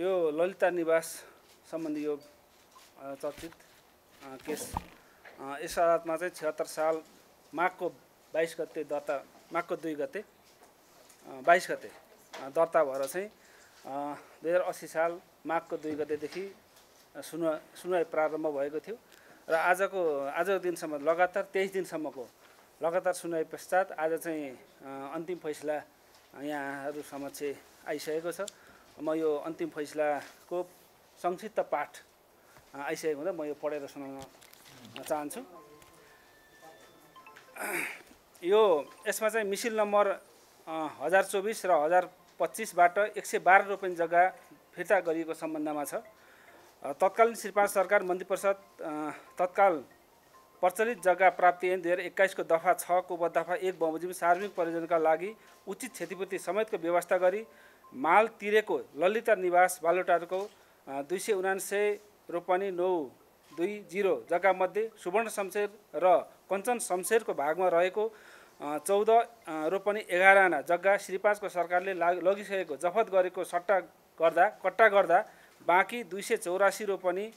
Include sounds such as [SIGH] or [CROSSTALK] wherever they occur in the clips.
यो ललिता निवास सम्बन्धी यो चर्चित केस यस अदालतमा चाहिँ छिहत्तर साल माघको बाइस गते दर्ता माघको दुई गते बाइस गते दर्ता भएर चाहिँ दुई हजार असी साल माघको दुई गतेदेखि सुनवा सुनवाई प्रारम्भ भएको थियो र आजको आजको दिनसम्म लगातार तेइस दिनसम्मको लगातार सुनवाई पश्चात आज चाहिँ अन्तिम फैसला यहाँहरू समक्ष आइसकेको छ म यो अन्तिम फैसलाको संक्षिप्त पाठ आइसकेको हुँदा म यो पढेर सुनाउन चाहन्छु [CLEARS THROAT] यो यसमा चाहिँ मिसिल नम्बर हजार चौबिस र हजार पच्चिसबाट एक सय बाह्र रोपनी जग्गा फिर्ता गरिएको सम्बन्धमा छ तत्कालीन श्रीपा सरकार मन्त्री परिषद तत्काल प्रचलित जग्गा प्राप्ति ऐन दुई हजार एक्काइसको दफा छको उपदफा एक बमोजिम सार्वजनिक परियोजनाका लागि उचित क्षतिपूर्ति समेतको व्यवस्था गरी माल तिरेको ललिता निवास बालोटारको दुई सय उनान्से रोपनी नौ दुई जिरो जग्गामध्ये सुवर्ण शमशेर र कञ्चन शमशेरको भागमा रहेको चौध रोपनी एघार आना जग्गा श्रीपाँचको सरकारले लाग लगिसकेको जफत गरेको सट्टा गर्दा कट्टा गर्दा बाँकी दुई सय चौरासी रोपनी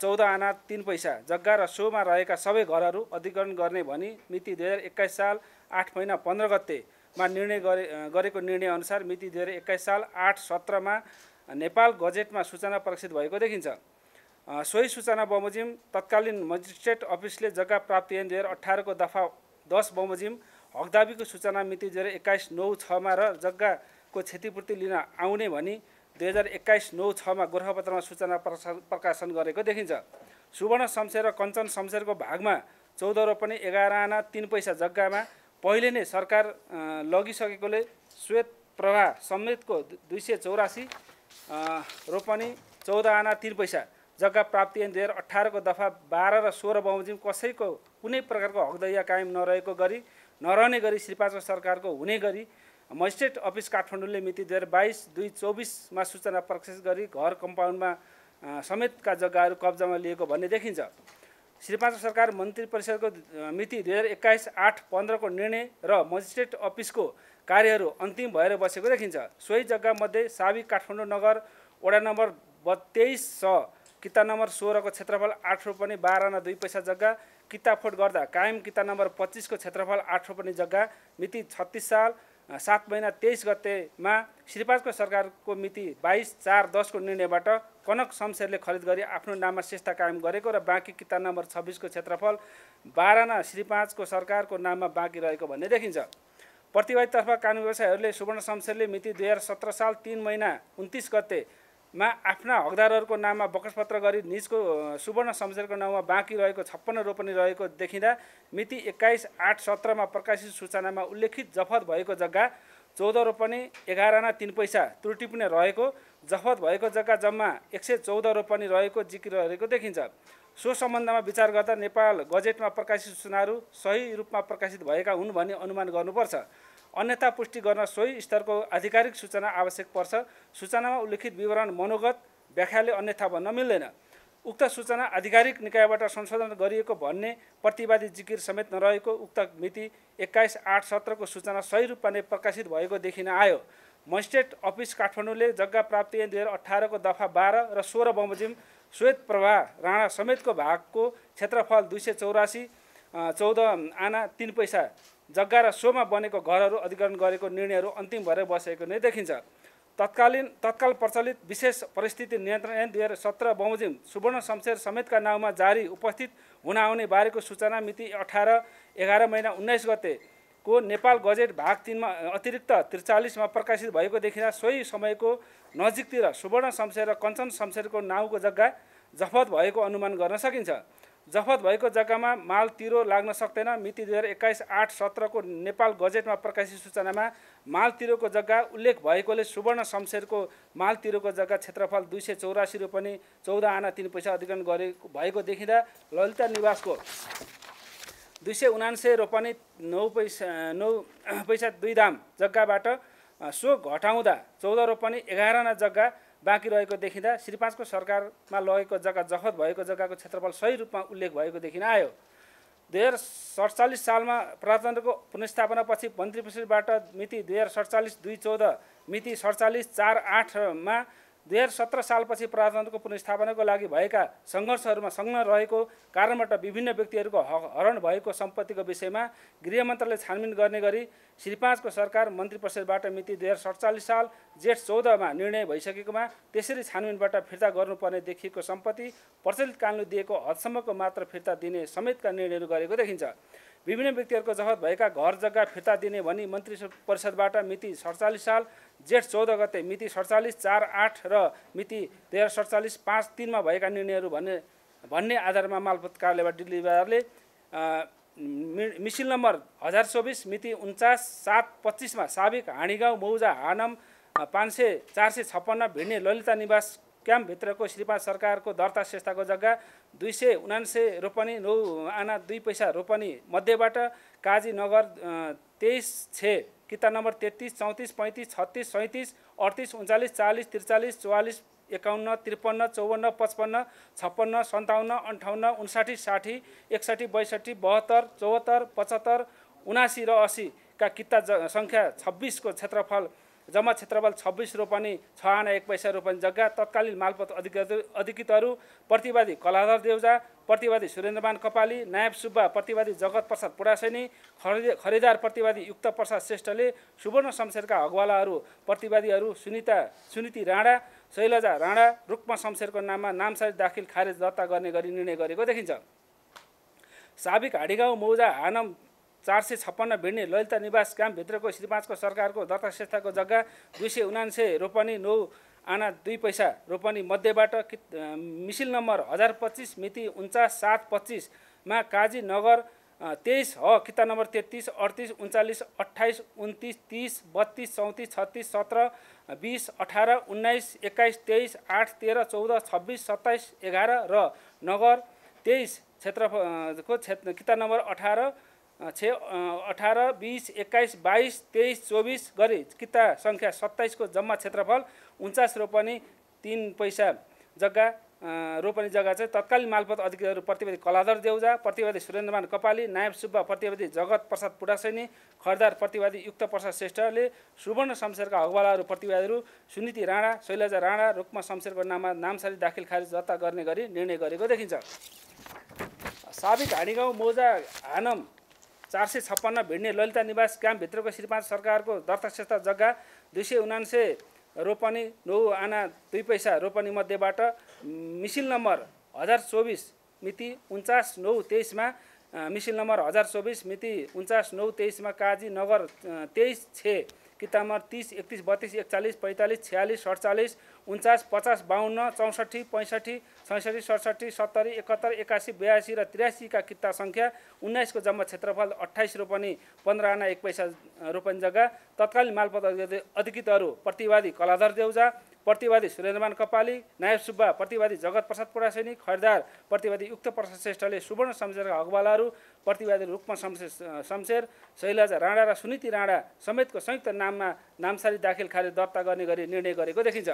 चौध आना तिन पैसा जग्गा र सोमा रहेका सबै घरहरू अधिग्रहण गर्ने भनी मिति दुई हजार एक्काइस साल आठ महिना पन्ध्र गते मा निर्णय गरे गरेको निर्णयअनुसार मिति दुई हजार एक्काइस साल आठ सत्रमा नेपाल गजेटमा सूचना प्रकाशित भएको देखिन्छ सोही सूचना बमोजिम तत्कालीन मजिस्ट्रेट अफिसले जग्गा प्राप्ति ऐन दुई हजार अठारको दफा दस बमोजिम हकदाबीको सूचना मिति दुई हजार एक्काइस नौ छमा र जग्गाको क्षतिपूर्ति लिन आउने भनी दुई हजार एक्काइस नौ छमा गोर्खापत्रमा सूचना प्रकाशन गरेको देखिन्छ सुवर्ण शमशेर र कञ्चन शमशेरको भागमा चौध रोपनी एघार आना तिन पैसा जग्गामा पहिले नै सरकार लगिसकेकोले श्वेत प्रवाह समेतको दुई सय चौरासी रोपनी चौध आना तिन पैसा जग्गा प्राप्ति ऐन दुई हजार अठारको दफा बाह्र र सोह्र बमोजिम कसैको कुनै प्रकारको हकदैया कायम नरहेको गरी नरहने गरी श्री सरकारको हुने गरी मजिस्ट्रेट अफिस काठमाडौँले मिति दुई हजार बाइस दुई चौबिसमा सूचना प्रकाशित गरी घर कम्पाउन्डमा समेतका जग्गाहरू कब्जामा लिएको भन्ने देखिन्छ पाँच सरकार मन्त्री परिषदको मिति दुई हजार एक्काइस आठ पन्ध्रको निर्णय र मजिस्ट्रेट अफिसको कार्यहरू अन्तिम भएर बसेको देखिन्छ सोही जग्गामध्ये साबिक काठमाडौँ नगर वडा नम्बर बत्तेइस छ किता नम्बर सोह्रको क्षेत्रफल आठ रोपनी बाह्र न दुई पैसा जग्गा किताफोट गर्दा कायम किता नम्बर पच्चिसको क्षेत्रफल आठ रोपनी जग्गा मिति छत्तिस साल सात महिना तेइस गतेमा श्रीपाँचको सरकारको मिति बाइस चार दसको निर्णयबाट कनक शमशेरले खरिद गरी आफ्नो नाममा सिस्ता कायम गरेको र बाँकी किताब नम्बर छब्बिसको क्षेत्रफल बाह्रना श्री पाँचको सरकारको नाममा बाँकी रहेको भन्ने देखिन्छ प्रतिवादतर्फ कानुन व्यवसायहरूले सुवर्ण शमशेरले मिति दुई हजार सत्र साल तिन महिना उन्तिस गतेमा आफ्ना हकदारहरूको नाममा बकसपत्र गरी निजको सुवर्ण शमशेरको नाममा बाँकी रहेको छप्पन्न रोपनी रहेको देखिँदा मिति एक्काइस आठ सत्रमा प्रकाशित सूचनामा उल्लेखित जफत भएको जग्गा चौध रोपनी एघारना तिन पैसा त्रुटिपूर्ण रहेको जफत भएको जग्गा जम्मा एक सय चौध रोपनी रहेको जिकिर रहेको देखिन्छ सो सम्बन्धमा विचार गर्दा नेपाल गजेटमा प्रकाशित सूचनाहरू सही रूपमा प्रकाशित भएका हुन् भन्ने अनुमान गर्नुपर्छ अन्यथा पुष्टि गर्न सोही स्तरको आधिकारिक सूचना आवश्यक पर्छ सूचनामा उल्लेखित विवरण मनोगत व्याख्याले अन्यथा भन्न मिल्दैन उक्त सूचना आधिकारिक निकायबाट संशोधन गरिएको भन्ने प्रतिवादी जिकिर समेत नरहेको उक्त मिति एक्काइस आठ सत्रको सूचना सही रूपमा नै प्रकाशित भएको देखिन आयो मजिस्ट्रेट अफिस काठमाडौँले जग्गा प्राप्ति एन दुई हजार अठारको दफा बाह्र र सोह्र बमोजिम श्वेत प्रभा राणा समेतको भागको क्षेत्रफल दुई सय चौरासी चौध आना तिन पैसा जग्गा र सोमा बनेको घरहरू अधिग्रहण गरेको निर्णयहरू अन्तिम भएर बसेको नै देखिन्छ तत्कालीन तत्काल प्रचलित विशेष परिस्थिति नियन्त्रण ऐन दुई हजार सत्र बमोजिम सुवर्ण शमशेर समेतका नाउँमा जारी उपस्थित हुन आउने बारेको सूचना मिति अठार एघार महिना उन्नाइस गते को नेपाल गजेट भाग तिनमा अतिरिक्त त्रिचालिसमा प्रकाशित भएको देखिँदा सोही समयको नजिकतिर सुवर्ण शमशेर र कञ्चन शमशेरको नाउँको जग्गा जफत भएको अनुमान गर्न सकिन्छ जफत भएको जग्गामा माल तिरो लाग्न सक्दैन मिति दुई हजार एक्काइस आठ सत्रको नेपाल गजेटमा प्रकाशित सूचनामा माल तिरोको जग्गा उल्लेख भएकोले सुवर्ण शमशेरको माल तिरोको जग्गा क्षेत्रफल दुई सय चौरासी रुपियाँ चौध आना तिन पैसा अधिग्रहण गरेको भएको देखिँदा ललिता निवासको दुई सय उनान्से रोपनी नौ पैसा नौ [CLEARS THROAT] पैसा दुई दाम जग्गाबाट सो घटाउँदा चौध रोपनी एघारना जग्गा बाँकी रहेको देखिँदा श्री पाँचको सरकारमा लगेको जग्गा जफत भएको जग्गाको क्षेत्रफल सही रूपमा उल्लेख भएको देखिन आयो दुई हजार सडचालिस सालमा प्रजातन्त्रको पुनस्थापनापछि मन्त्री परिषदबाट मिति दुई हजार सडचालिस दुई चौध मिति सडचालिस चार आठमा दुई हजार सत्र सालपछि प्रजातन्त्रको पुनस्थापनाको लागि भएका सङ्घर्षहरूमा संलग्न रहेको कारणबाट विभिन्न व्यक्तिहरूको हरण भएको सम्पत्तिको विषयमा गृह मन्त्रालय छानबिन गर्ने गरी श्री पाँचको सरकार मन्त्री परिषदबाट मिति दुई हजार सडचालिस साल जेठ चौधमा निर्णय भइसकेकोमा त्यसरी छानबिनबाट फिर्ता गर्नुपर्ने देखिएको सम्पत्ति प्रचलित कानुन दिएको हदसम्मको मात्र फिर्ता दिने समेतका निर्णयहरू गरेको देखिन्छ विभिन्न व्यक्तिहरूको जफत भएका घर जग्गा फिर्ता दिने भनी मन्त्री परिषदबाट मिति सडचालिस साल जेठ चौध गते मिति सडचालिस चार आठ र मिति दुई हजार सडचालिस पाँच तिनमा भएका निर्णयहरू भन्ने भन्ने आधारमा मालपत कार्यालयबाट डिलिभरले मिसिल नम्बर हजार चौबिस मिति उन्चास सात पच्चिसमा साबिक हाँडीगाउँ मौजा हानम पाँच सय चार सय छप्पन्न भिड्ने ललिता निवास क्याम्पभित्रको श्रीपाद सरकारको दर्ता संस्थाको जग्गा दुई सय उनान्से रोपनी नौ आना दुई पैसा रोपनी मध्येबाट काजी नगर तेइस छे किता नम्बर तेत्तिस चौतिस पैँतिस छत्तिस सैँतिस अडतिस उन्चालिस चालिस त्रिचालिस चौवालिस एकाउन्न त्रिपन्न चौवन्न पचपन्न छप्पन्न सन्ताउन्न अन्ठाउन्न उन्साठी साठी एकसठी बैसठी बहत्तर चौहत्तर पचहत्तर उनासी र असीका किता सङ्ख्या छब्बिसको क्षेत्रफल जम्मा क्षेत्रफल छब्बिस रोपनी छ आना एक पैसा रोपनी जग्गा तत्कालीन मालपत अधिकृत अधिकृतहरू प्रतिवादी कलाधर देउजा प्रतिवादी सुरेन्द्रमान कपाली नायब सुब्बा प्रतिवादी जगत प्रसाद पुडासेनी खरिदे खरिदार प्रतिवादी युक्त प्रसाद श्रेष्ठले सुवर्ण शमशेरका अगवालाहरू प्रतिवादीहरू सुनिता सुनिति राणा शैलजा राणा रुक्मा शमशेरको नाममा नामसारी दाखिल खारेज दर्ता गर्ने गरी निर्णय गरेको देखिन्छ साबिक हाडीगाउँ मौजा हानम चार सय छप्पन्न भिड्ने ललिता निवास कामभित्रको श्रीपाँचको पाँचको सरकारको दर्ता संस्थाको जग्गा दुई सय उनान्से रोपनी नौ आना दुई पैसा रोपनी मध्येबाट कि मिसिल नम्बर हजार पच्चिस मिति उन्चास सात पच्चिसमा काजी नगर तेइस ह किता नम्बर तेत्तिस अडतिस उन्चालिस अट्ठाइस उन्तिस तिस बत्तिस चौतिस छत्तिस सत्र बिस अठार उन्नाइस एक्काइस तेइस आठ तेह्र चौध छब्बिस सत्ताइस एघार र नगर तेइस क्षेत्रको क्षेत्र किता नम्बर अठार छ अठार बिस एक्काइस बाइस तेइस चौबिस गरी किता सङ्ख्या सत्ताइसको जम्मा क्षेत्रफल उन्चास रोपनी तिन पैसा जग्गा रोपनी जग्गा चाहिँ तत्कालीन मालपत अधिकारीहरू प्रतिवादी कलाधर देउजा प्रतिवादी सुरेन्द्रमान कपाली नायब सुब्बा प्रतिवादी जगत प्रसाद पुडासैनी खरदार प्रतिवादी युक्त प्रसाद श्रेष्ठले सुवर्ण शमशेरका हगवालाहरू प्रतिवादीहरू सुनिति राणा शैलजा राणा रुक्मा शमशेरको नाममा नामसारी दाखिल खारिज दर्ता गर्ने गरी निर्णय गरेको देखिन्छ साबित हाडीगाउँ मोजा हानम चार सय छप्पन्न भिड्ने ललिता निवास ग्रामभित्रको श्रीपाँच सरकारको दर्ताक्षता जग्गा दुई सय उनान्से रोपनी नौ आना दुई पैसा रोपनी मध्येबाट मिसिल नम्बर हजार चौबिस मिति उन्चास नौ तेइसमा मिसिल नम्बर हजार चौबिस मिति उन्चास नौ तेइसमा काजी नगर तेइस छे किताम्बर तिस एकतिस बत्तिस एकचालिस पैँतालिस छ्यालिस अडचालिस उन्चास पचास बाहन्न चौसठी पैँसठी छैसठी सडसठी सत्तरी एकहत्तर एकासी बयासी र त्रियासीका किता सङ्ख्या उन्नाइसको जम्मा क्षेत्रफल अठाइस रोपनी पन्ध्र आना एक पैसा रोपनी जग्गा तत्कालीन मालपत्र अधिकृतहरू प्रतिवादी कलाधर देउजा प्रतिवादी सुरेन्द्रमान कपाली नायब सुब्बा प्रतिवादी जगत प्रसाद पुरासेनी खरदार प्रतिवादी युक्त प्रसाद श्रेष्ठले सुवर्ण शमशेरका हकवालाहरू प्रतिवादी रूपमा शमशेर शमशेर शैलाजा राणा र सुनिति राणा समेतको संयुक्त नाममा नामसारी दाखिल खारेज दर्ता गर्ने गरी निर्णय गरेको देखिन्छ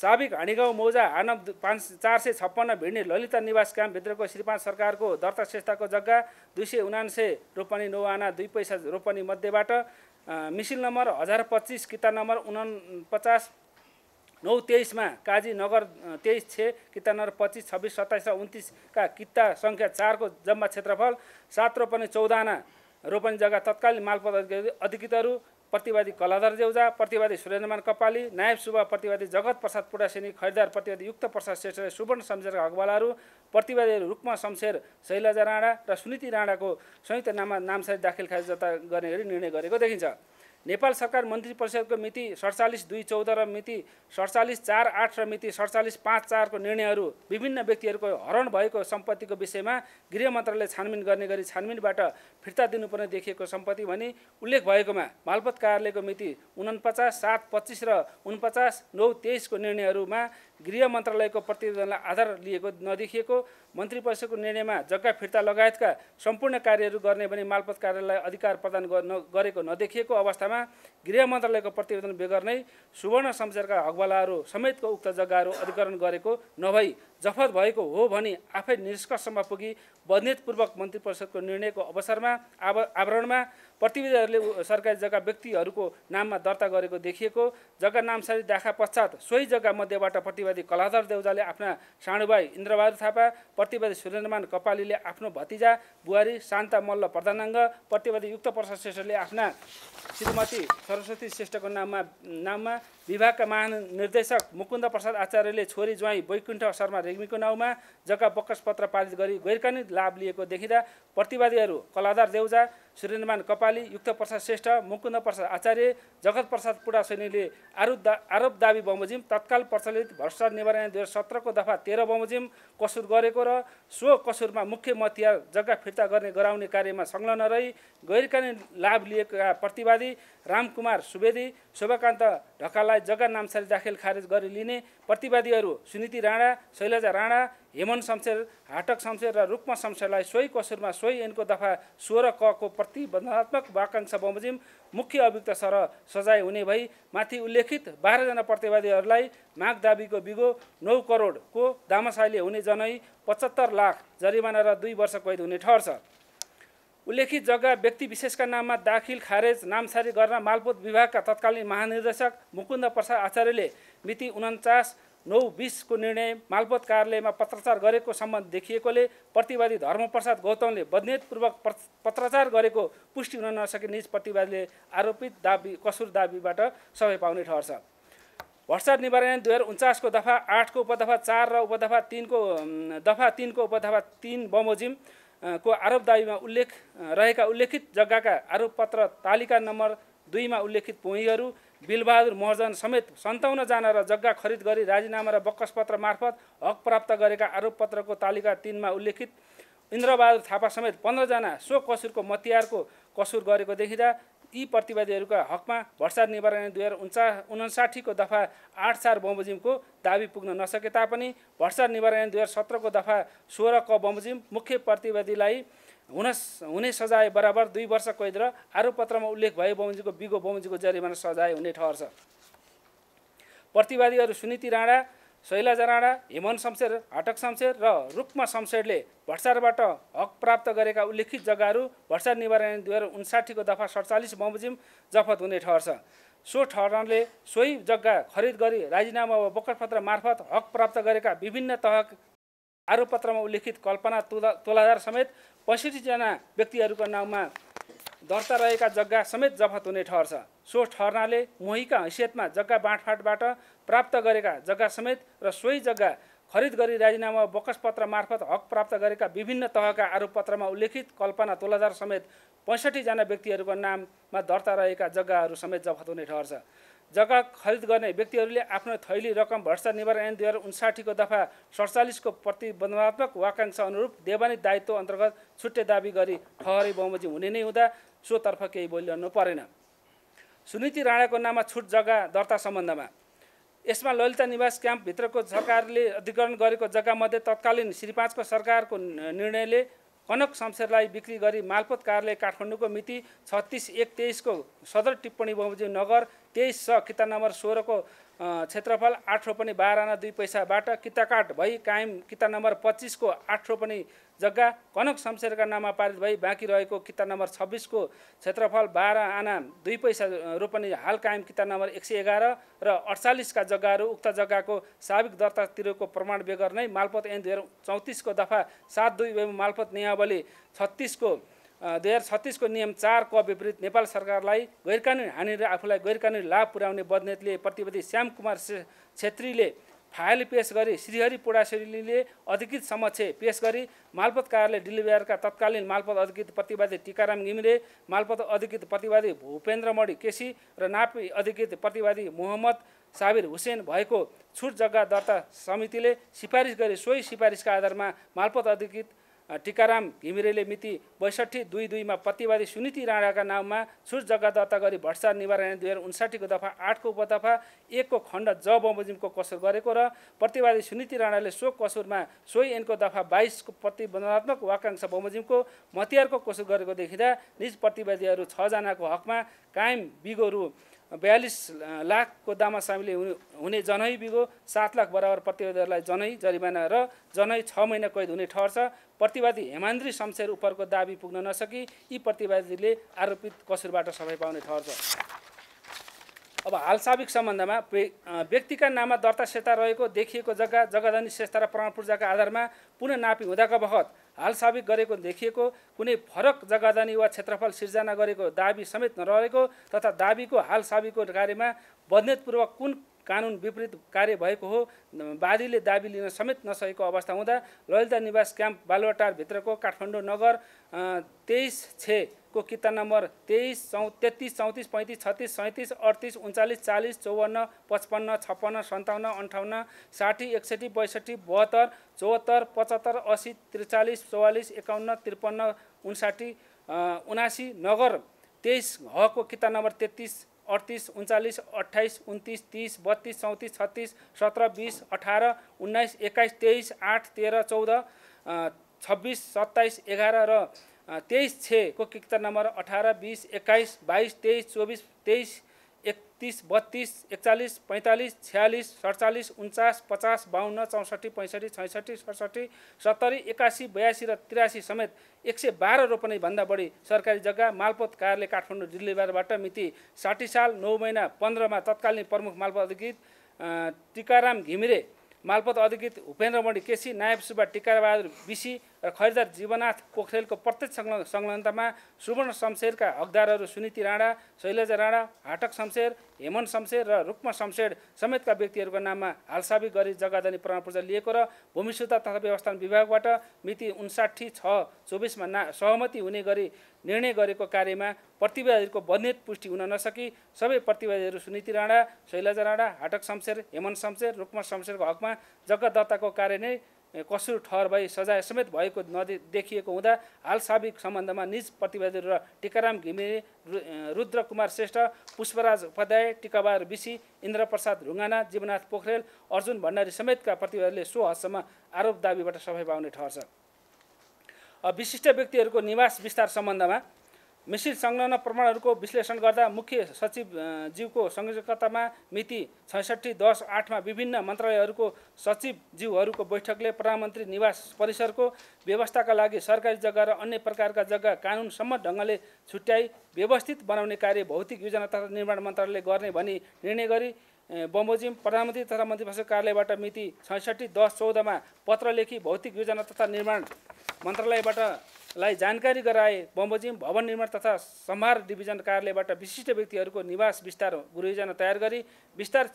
साबिक हणिगाउँ मौजा आनन्द पाँच चार सय छप्पन्न भिड्ने ललिता निवास कामभित्रको श्रीपाँच सरकारको दर्ता श्रेष्ठको जग्गा दुई सय उनान्से रोपनी नौ दुई पैसा रोपनी मध्येबाट मिसिल नम्बर हजार पच्चिस किता नम्बर उना पचास नौ तेइसमा काजी नगर तेइस छ किता नम्बर पच्चिस छब्बिस सत्ताइस र उन्तिसका किता सङ्ख्या चारको जम्मा क्षेत्रफल सात रोपनी चौधना रोपनी जग्गा तत्कालीन मालपत अधिकृतहरू प्रतिवादी कलाधर देउजा प्रतिवादी सुरेन्द्रमान कपाली नायब सुब्बा प्रतिवादी जगत प्रसाद पुडासेनी खरिदार प्रतिवादी युक्त प्रसाद श्रेष्ठ सुवर्ण शमशेर हकवालाहरू प्रतिवादी रुक्मा शमशेर शैलजा राणा र सुनिति राणाको संयुक्त नाममा नामसारी दाखिल खारिज जता गर्ने गरी निर्णय गरेको देखिन्छ नेपाल सरकार मन्त्री परिषदको मिति सडचालिस दुई चौध र मिति सडचालिस चार आठ र मिति सडचालिस पाँच चारको निर्णयहरू विभिन्न व्यक्तिहरूको हरण भएको सम्पत्तिको विषयमा गृह मन्त्रालय छानबिन गर्ने गरी छानबिनबाट फिर्ता दिनुपर्ने देखिएको सम्पत्ति भनी उल्लेख भएकोमा मालपत कार्यालयको मिति उनपचास सात पच्चिस र उनपचास नौ तेइसको निर्णयहरूमा गृह मन्त्रालयको प्रतिवेदनलाई आधार लिएको नदेखिएको मन्त्री परिषदको निर्णयमा जग्गा फिर्ता लगायतका सम्पूर्ण कार्यहरू गर्ने भने मालपत कार्यालय अधिकार प्रदान गरेको नदेखिएको अवस्थामा गृह मन्त्रालयको प्रतिवेदन बेगर नै सुवर्ण संसारका हकवालाहरू समेतको उक्त जग्गाहरू अधिकरण गरेको नभई जफत भएको हो भने आफै निष्कर्षमा पुगी बन्धेतपूर्वक मन्त्री परिषदको निर्णयको अवसरमा आव आवरणमा प्रतिवेदीहरूले सरकारी जग्गा व्यक्तिहरूको नाममा दर्ता गरेको देखिएको जग्गा नामसारी दाखा पश्चात सोही जग्गा मध्येबाट प्रतिवादी कलाधर देउजाले आफ्ना साणुभाइ इन्द्रबहादुर थापा प्रतिवादी सुरेन्द्रमान कपालीले आफ्नो भतिजा बुहारी शान्ता मल्ल प्रधानाङ्ग प्रतिवादी युक्त प्रसाद श्रेष्ठले आफ्ना श्रीमती सरस्वती श्रेष्ठको नाममा नाममा विभागका महानिर्देशक मुकुन्द प्रसाद आचार्यले छोरी ज्वाइँ वैकुण्ठ शर्मा रेग्मीको नाउँमा जग्गा बक्कस पत्र पारित गरी गैरकानुनी लाभ लिएको देखिँदा प्रतिवादीहरू कलाधार देउजा सुरेन्द्रमान कपाली युक्त प्रसाद श्रेष्ठ मुकुन्द प्रसाद आचार्य जगत प्रसाद पुडा सैनीले आरोप दा आरोप दावी बमोजिम तत्काल प्रचलित भ्रष्टाचार निवारण दुई हजार सत्रको दफा तेह्र बमोजिम कसुर गरेको र सो कसुरमा मुख्य मतिया जग्गा फिर्ता गर्ने गराउने कार्यमा संलग्न रही गैरकानुनी लाभ लिएका प्रतिवादी रामकुमार सुवेदी शोभाकान्त ढकाललाई जग्गा नामसारी दाखिल खारेज गरी लिने प्रतिवादीहरू सुनिति राणा शैलजा राणा हेमन शमशेर हाटक शमशेर र रुक्म शमशेरलाई सोही कसुरमा सोही एनको दफा सोह्र कको प्रतिबन्धात्मक वाकांश बमोजिम मुख्य अभियुक्त सर सजाय हुने भई माथि उल्लेखित बाह्रजना प्रतिवादीहरूलाई माग दाबीको बिगो नौ करोडको दामसाले हुने जनै पचहत्तर लाख जरिमाना र दुई वर्ष कैद हुने ठहर छ उल्लेखित जग्गा व्यक्ति विशेषका नाममा दाखिल खारेज नामसारी गर्न मालपोत विभागका तत्कालीन महानिर्देशक मुकुन्द प्रसाद आचार्यले मिति उन्चास नौ बिसको निर्णय मालपत कार्यालयमा पत्राचार गरेको सम्बन्ध देखिएकोले प्रतिवादी धर्मप्रसाद गौतमले बदनेतपूर्वक पत्राचार गरेको पुष्टि हुन नसके निज प्रतिवादीले आरोपित दाबी कसुर दाबीबाट सबै पाउने ठहरछ भ्रष्टाचार निवारण दुई हजार उन्चासको दफा आठको उपदफा चार र उपदफा तिनको दफा तिनको उपदफा तिन बमोजिम को आरोप दाबीमा उल्लेख रहेका उल्लेखित जग्गाका आरोपपत्र तालिका नम्बर दुईमा उल्लेखित भुइँहरू बिलबहादुर महर्जन समेत सन्ताउन्नजना र जग्गा खरिद गरी राजीनामा र बक्कसपत्र मार्फत हक प्राप्त गरेका आरोपपत्रको तालिका तिनमा उल्लेखित इन्द्रबहादुर थापा समेत पन्ध्रजना सो कसुरको मतियारको कसुर गरेको देखिँदा यी प्रतिवादीहरूका हकमा भ्रष्टाचार निवारण दुई हजार उन्चा उनासाठीको दफा आठ चार बमोजिमको दावी पुग्न नसके तापनि भ्रष्टाचार निवारण दुई हजार सत्रको दफा सोह्र क बमोजिम मुख्य प्रतिवादीलाई हुन हुने सजाय बराबर दुई वर्ष कैद र आरोपपत्रमा उल्लेख भए बमोजीको बिगो बमोजीको जरिमाना सजाय हुने ठहर छ प्रतिवादीहरू सुनिति राणा शैलाजा राणा हेमन शमशेर हटक शमशेर र रुक्मा शमशेरले भट्सारबाट हक प्राप्त गरेका उल्लेखित जग्गाहरू भट्सार निवारण दुई हजार उन्साठीको दफा सडचालिस बमोजिम जफत हुने ठहर छ सो ठहरले सोही जग्गा खरिद गरी राजीनामा वा बकरपत्र मार्फत हक प्राप्त गरेका विभिन्न तह आरोपपत्रमा उल्लेखित कल्पना तुला तोलाधार समेत पैँसठीजना व्यक्तिहरूको नाउँमा दर्ता रहेका जग्गा समेत जफत हुने ठहर छ सो ठहरनाले मोहीका हैसियतमा जग्गा बाँडफाँटबाट प्राप्त गरेका जग्गा समेत र सोही जग्गा खरिद गरी राजीनामा बकसपत्र मार्फत हक प्राप्त गरेका विभिन्न तहका आरोपपत्रमा उल्लेखित कल्पना तोलाजार समेत पैँसठीजना व्यक्तिहरूको नाममा दर्ता रहेका जग्गाहरू समेत जफत हुने ठहर छ जग्गा खरिद गर्ने व्यक्तिहरूले आफ्नो थैली रकम भर्सा निवारण ऐन दुई हजार उन्साठीको दफा सडचालिसको प्रतिबन्धात्मक वाकांक्षा अनुरूप देवानी दायित्व अन्तर्गत छुट्टै दावी गरी ठहरी बमोजी हुने नै हुँदा सोतर्फ केही बोलिरहनु परेन सुनिति राणाको नाममा छुट जग्गा दर्ता सम्बन्धमा यसमा ललिता निवास क्याम्पभित्रको सरकारले अधिग्रहण गरेको जग्गामध्ये तत्कालीन श्री पाँचको सरकारको निर्णयले कनक शमशेरलाई बिक्री गरी मालपत कार्यालय काठमाडौँको मिति छत्तिस एक तेइसको सदर टिप्पणी बमोजिम नगर तेइस छ किता नम्बर सोह्रको क्षेत्रफल आठ रोपनी बाह्र आना दुई पैसाबाट किताकाट भई कायम किता नम्बर पच्चिसको आठ रोपनी जग्गा कनक शमशेरका नाममा पारित भई बाँकी रहेको किता नम्बर छब्बिसको क्षेत्रफल बाह्र आना दुई पैसा रोपनी हाल कायम किता नम्बर एक सय एघार र अडचालिसका जग्गाहरू उक्त जग्गाको साविक दर्तातिरको प्रमाण बेगर नै मालपत एन दुई हजार चौतिसको दफा सात दुई मालपत नियावली छत्तिसको दुई हजार छत्तिसको नियम चार क विपरीत नेपाल सरकारलाई गैरकानुनी हानि र आफूलाई गैरकानुनी लाभ पुर्याउने बदनेतले प्रतिवेदी कुमार छेत्रीले फाइल पेस गरी श्रीहरि पोडाश्रीले अधिकृत समक्ष पेस गरी मालपत कार्यालय डिलिभरका तत्कालीन मालपत अधिकृत प्रतिवादी टिकाराम घिमिरे मालपत अधिकृत प्रतिवादी भूपेन्द्र मणि केसी र नापी अधिकृत प्रतिवादी मोहम्मद साबिर हुसेन भएको छुट जग्गा दर्ता समितिले सिफारिस गरी सोही सिफारिसका आधारमा मालपत अधिकृत टिकाराम घिमिरेले मिति बैसठी दुई दुईमा प्रतिवादी सुनिति राणाका नाममा छुट जग्गा दर्ता गरी भ्रष्टाचार निवारण दुई हजार उन्साठीको दफा आठको उपदफा एकको खण्ड ज बमोजिमको कसुर गरेको र प्रतिवादी सुनिति राणाले सो कसुरमा सोही एनको दफा बाइसको प्रतिबन्धात्मक वाकांश बमोजिमको मतियारको कसुर गरेको देखिँदा निज प्रतिवादीहरू छजनाको हकमा कायम बिगोरु बयालिस लाखको सामेल हुने जनै बिगो सात लाख बराबर प्रतिवादीहरूलाई जनै जरिमाना र जनै छ महिना कैद हुने ठहर छ प्रतिवादी हेमान्द्री शमशेर उपरको दाबी पुग्न नसकी यी प्रतिवादीले आरोपित कसुरबाट सफाइ पाउने ठहर छ अब हाल साबिक सम्बन्धमा व्यक्तिका नाममा दर्ता सेता रहेको देखिएको जग्गा जग्गाधनी सेस्ता र प्रमाण पूर्जाका आधारमा पुनः नापी हुँदाका बखत हाल साबित गरेको देखिएको कुनै फरक जग्गा जाने वा क्षेत्रफल सिर्जना गरेको दाबी समेत नरहेको तथा दाबीको हाल साबितको कार्यमा बदनेतपूर्वक कुन कानुन विपरीत कार्य भएको हो वादीले दाबी लिन समेत नसकेको अवस्था हुँदा ललिता निवास क्याम्प बालुवाटारभित्रको काठमाडौँ नगर तेइस छे को किता नम्बर तेइस चौ तेत्तिस चौतिस पैँतिस छत्तिस सैँतिस अडतिस उन्चालिस चालिस चौवन्न पचपन्न छप्पन्न सन्ताउन्न अन्ठाउन्न साठी एकसठी बैसठी बहत्तर चौहत्तर पचहत्तर असी त्रिचालिस चौवालिस एकाउन्न त्रिपन्न उन्साठी उनासी नगर तेइस हको किता नम्बर तेत्तिस अडतिस उन्चालिस अट्ठाइस उन्तिस तिस बत्तिस चौतिस छत्तिस सत्र बिस अठार उन्नाइस एक्काइस तेइस आठ तेह्र चौध छब्बिस सत्ताइस एघार र तेइस छको किक्ता नम्बर अठार बिस एक्काइस बाइस तेइस चौबिस तेइस एकतिस बत्तिस एकचालिस पैँतालिस छ्यालिस सडचालिस उन्चास पचास बाहन्न चौसठी पैँसठी छैसठी सडसठी सत्तरी एकासी बयासी र त्रियासी समेत एक सय बाह्र रोपनीभन्दा बढी सरकारी जग्गा मालपोत कार्यालय काठमाडौँ डिलिभरबाट मिति साठी साल नौ महिना पन्ध्रमा तत्कालीन प्रमुख मालपोत अधिकृत टिकाराम घिमिरे मालपोत अधिकृत उपेन्द्रमणि केसी नायब सुब्बा टिकाबहादुर बिसी र खरिदार जीवनाथ पोखरेलको प्रत्यक्ष संल संलग्नतामा सुवर्ण शमशेरका हकदारहरू सुनिति राणा शैलजा राणा हाटक शमशेर हेमन शमशेर र रुक्म शमशेर समेतका व्यक्तिहरूको नाममा हालसाबी गरी जग्गादानी पूर्जा लिएको र भूमि सुधार तथा व्यवस्थापन विभागबाट मिति उन्साठी छ चौबिसमा ना सहमति हुने गरी निर्णय गरेको कार्यमा प्रतिवादीहरूको बन्नेत पुष्टि हुन नसकी सबै प्रतिवादीहरू सुनिति राणा शैलजा राणा हाटक शमशेर हेमन शमशेर रुक्म शमशेरको हकमा जग्गा दत्ताको कार्य नै कसुर ठहर भई सजाय समेत भएको नदे देखिएको हुँदा हाल साबिक सम्बन्धमा निज प्रतिवेदन र टिकाराम घिमिरे रुद्र कुमार श्रेष्ठ पुष्पराज उपाध्याय टिकाबार विशी इन्द्रप्रसाद ढुङ्गाना जीवनाथ पोखरेल अर्जुन भण्डारी समेतका प्रतिवेदनले सो हदसम्म आरोप दावीबाट सफाइ पाउने ठहर छ विशिष्ट व्यक्तिहरूको निवास विस्तार सम्बन्धमा मिश्रित संलग्न प्रमाणहरूको विश्लेषण गर्दा मुख्य सचिवज्यूको संयोजकतामा मिति छैसठी दस आठमा विभिन्न मन्त्रालयहरूको सचिवज्यूहरूको बैठकले प्रधानमन्त्री निवास परिसरको व्यवस्थाका लागि सरकारी जग्गा र अन्य प्रकारका जग्गा कानुनसम्म ढङ्गले छुट्याई व्यवस्थित बनाउने कार्य भौतिक योजना तथा निर्माण मन्त्रालयले गर्ने भनी निर्णय गरी बमोजिम प्रधानमन्त्री तथा मन्त्री परिषद कार्यालयबाट मिति छैसठी दस चौधमा पत्र लेखी भौतिक योजना तथा निर्माण मन्त्रालयबाट लाई जानकारी गराए बमोजिम भवन निर्माण तथा सम्हार डिभिजन कार्यालयबाट विशिष्ट व्यक्तिहरूको निवास विस्तार गुरुजना तयार गरी विस्तार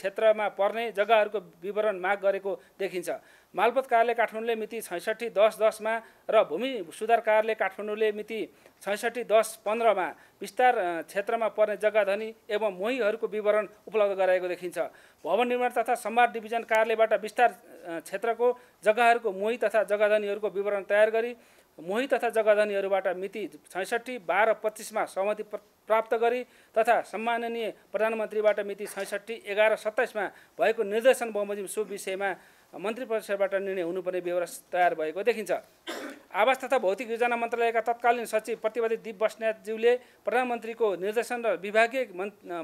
क्षेत्रमा पर्ने जग्गाहरूको विवरण माग गरेको देखिन्छ मालपत कार्यालय काठमाडौँले मिति छैसठी दस दसमा र भूमि सुधार कार्यालय काठमाडौँले मिति छैसठी दस पन्ध्रमा विस्तार क्षेत्रमा पर्ने जग्गा धनी एवं मोहीहरूको विवरण उपलब्ध गराएको देखिन्छ भवन निर्माण तथा सम्भार डिभिजन कार्यालयबाट विस्तार क्षेत्रको जग्गाहरूको मोही तथा जग्गाधनीहरूको विवरण तयार गरी मोही तथा जग्गाधनीहरूबाट मिति छैसठी बाह्र पच्चिसमा सहमति प्राप्त गरी तथा सम्माननीय प्रधानमन्त्रीबाट मिति छैसठी एघार सत्ताइसमा भएको निर्देशन बमोजिम सो विषयमा मन्त्री परिषदबाट निर्णय हुनुपर्ने व्यवस्था तयार भएको देखिन्छ आवास तथा भौतिक योजना मन्त्रालयका तत्कालीन सचिव प्रतिवादी दिप बस्नेतज्यूले प्रधानमन्त्रीको निर्देशन र विभागीय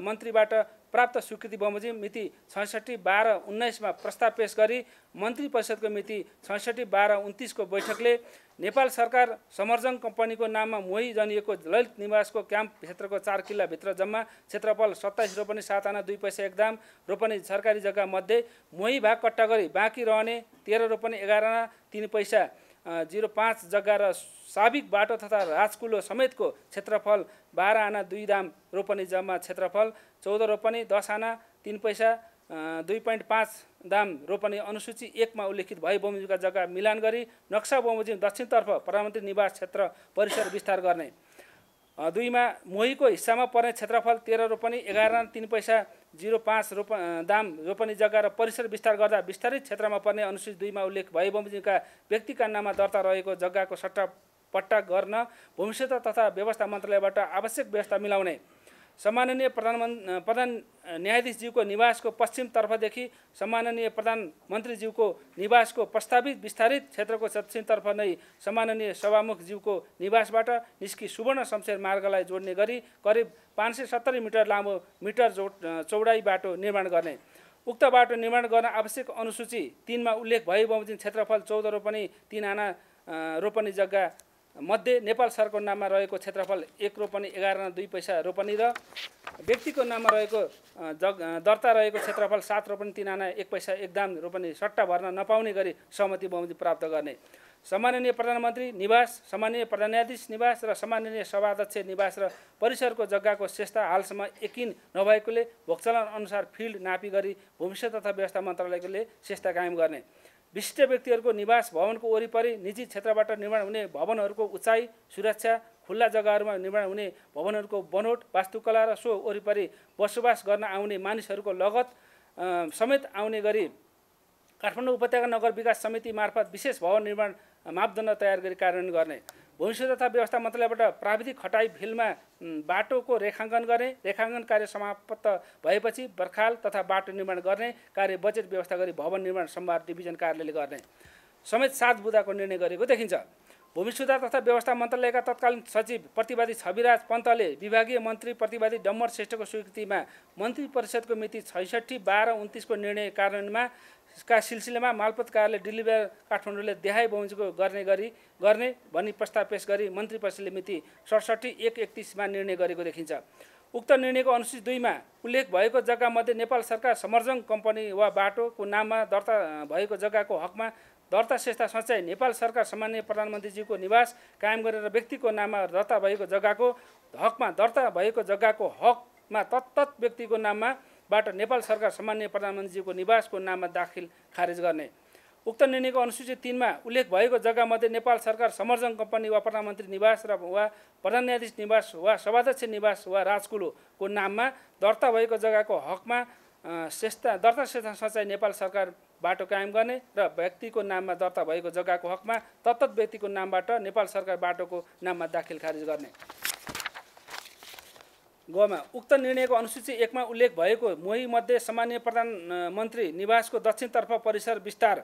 मन्त्रीबाट प्राप्त स्वीकृति बमोजिम मिति छैसठी बाह्र उन्नाइसमा प्रस्ताव पेश गरी मन्त्री परिषदको मिति छैसठी बाह्र उन्तिसको बैठकले नेपाल सरकार समर्जङ कम्पनीको नाममा मोही जनिएको ललित निवासको क्याम्प क्षेत्रको चार किल्लाभित्र जम्मा क्षेत्रफल सत्ताइस रोपनी सात आना दुई पैसा एकदम रोपनी सरकारी जग्गा मध्ये मोही भाग कट्टा गरी बाँकी रहने तेह्र रोपनी एघार आना तिन पैसा जिरो पाँच जग्गा र साबिक बाटो तथा राजकुलो समेतको क्षेत्रफल बाह्र आना दुई दाम रोपनी जम्मा क्षेत्रफल चौध रोपनी दस आना तिन पैसा दुई पोइन्ट पाँच दाम रोपनी अनुसूची एकमा उल्लेखित भए बमोजिमका जग्गा मिलान गरी नक्सा बमोजिम दक्षिणतर्फ प्रधानमन्त्री निवास क्षेत्र परिसर विस्तार गर्ने दुईमा मोहीको हिस्सामा पर्ने क्षेत्रफल तेह्र रोपनी एघार तिन पैसा जिरो पाँच रोप दाम रोपनी जग्गा र परिसर विस्तार गर्दा विस्तारित क्षेत्रमा पर्ने अनुसूची दुईमा उल्लेख भए बमोजिमका व्यक्तिका नाममा दर्ता रहेको जग्गाको सट्टा पट्टा गर्न भूमिसत्ता तथा व्यवस्था मन्त्रालयबाट आवश्यक व्यवस्था मिलाउने सम्माननीय प्रधानमन् प्रधान न्यायाधीशज्यूको निवासको पश्चिमतर्फदेखि सम्माननीय प्रधानमन्त्रीज्यूको निवासको प्रस्तावित विस्तारित क्षेत्रको दक्षिणतर्फ नै सम्माननीय सभामुखज्यूको निवासबाट निस्की सुवर्ण शमशेर मार्गलाई जोड्ने गरी करिब पाँच सय सत्तरी मिटर लामो मिटर जो चौडाइ बाटो निर्माण गर्ने उक्त बाटो निर्माण गर्न आवश्यक अनुसूची तिनमा उल्लेख भए बमोजिम क्षेत्रफल चौध रोपनी तिन आना रोपनी जग्गा मध्ये नेपाल सरको नाममा रहेको क्षेत्रफल एक रोपनी एघारमा दुई पैसा रोपनी र व्यक्तिको नाममा रहेको जग दर्ता रहेको क्षेत्रफल सात रोपनी आना एक पैसा एक दाम रोपनी सट्टा भर्न नपाउने गरी सहमति बहुमति प्राप्त गर्ने सम्माननीय प्रधानमन्त्री निवास सामान्य प्रधानन्यायाधीश निवास र सामान्य सभाध्यक्ष निवास र परिसरको जग्गाको श्रेष्ठता हालसम्म एकिन नभएकोले भोक्चलन अनुसार फिल्ड नापी गरी भूमिष्य तथा व्यवस्था मन्त्रालयले श्रेष्ठता कायम गर्ने विशिष्ट व्यक्तिहरूको निवास भवनको वरिपरि निजी क्षेत्रबाट निर्माण हुने भवनहरूको उचाइ सुरक्षा खुल्ला जग्गाहरूमा निर्माण हुने भवनहरूको बनोट वास्तुकला र सो वरिपरि बसोबास गर्न आउने मानिसहरूको लगत समेत आउने गरी काठमाडौँ उपत्यका नगर विकास समिति मार्फत विशेष भवन निर्माण मापदण्ड तयार गरी कार्यान्वयन गर्ने भविष्य तथा व्यवस्था मन्त्रालयबाट प्राविधिक खटाई फिल्डमा बाटोको रेखाङ्कन गर्ने रेखाङ्कन कार्य समाप्त भएपछि बर्खाल तथा बाटो निर्माण गर्ने कार्य बजेट व्यवस्था गरी भवन निर्माण सम्भार डिभिजन कार्यालयले गर्ने समेत सात बुदाको निर्णय गरेको देखिन्छ भूमि सुधार तथा व्यवस्था मन्त्रालयका तत्कालीन सचिव प्रतिवादी छविराज पन्तले विभागीय मन्त्री प्रतिवादी डम्बर श्रेष्ठको स्वीकृतिमा मन्त्री परिषदको मिति छैसठी बाह्र उन्तिसको निर्णय कार्यान्वयनमा का सिलसिलामा मालपत कार्यालय डिलिभर काठमाडौँले देहाई बमोजिमको गर्ने गरी गर्ने भनी प्रस्ताव पेश गरी मन्त्री परिषदले मिति सडसठी एक एकतिसमा निर्णय गरेको देखिन्छ उक्त निर्णयको अनुसूची दुईमा उल्लेख भएको जग्गामध्ये नेपाल सरकार समर्जङ कम्पनी वा बाटोको नाममा दर्ता भएको जग्गाको हकमा दर्ता श्रेष्ठता सच्याइ नेपाल सरकार सामान्य प्रधानमन्त्रीजीको निवास कायम गरेर व्यक्तिको नाममा दर्ता भएको जग्गाको हकमा दर्ता भएको जग्गाको हकमा तत्त व्यक्तिको नाममा बाट नेपाल सरकार सामान्य प्रधानमन्त्रीजीको निवासको नाममा दाखिल खारेज गर्ने उक्त निर्णयको अनुसूचित तिनमा उल्लेख भएको जग्गामध्ये नेपाल सरकार समर्जन कम्पनी वा प्रधानमन्त्री निवास र वा प्रधान न्यायाधीश निवास वा सभाध्यक्ष निवास वा राजकुलोको नाममा दर्ता भएको जग्गाको हकमा सेस्ता दर्ता श्रेष्ठ सचाइ नेपाल सरकार बाटो कायम गर्ने र व्यक्तिको नाममा दर्ता भएको जग्गाको हकमा तत्त व्यक्तिको नामबाट नेपाल सरकार बाटोको नाममा दाखिल खारेज गर्ने गोमा उक्त निर्णयको अनुसूची एकमा उल्लेख भएको मोहीमध्ये सामान्य प्रधानमन्त्री निवासको दक्षिणतर्फ परिसर विस्तार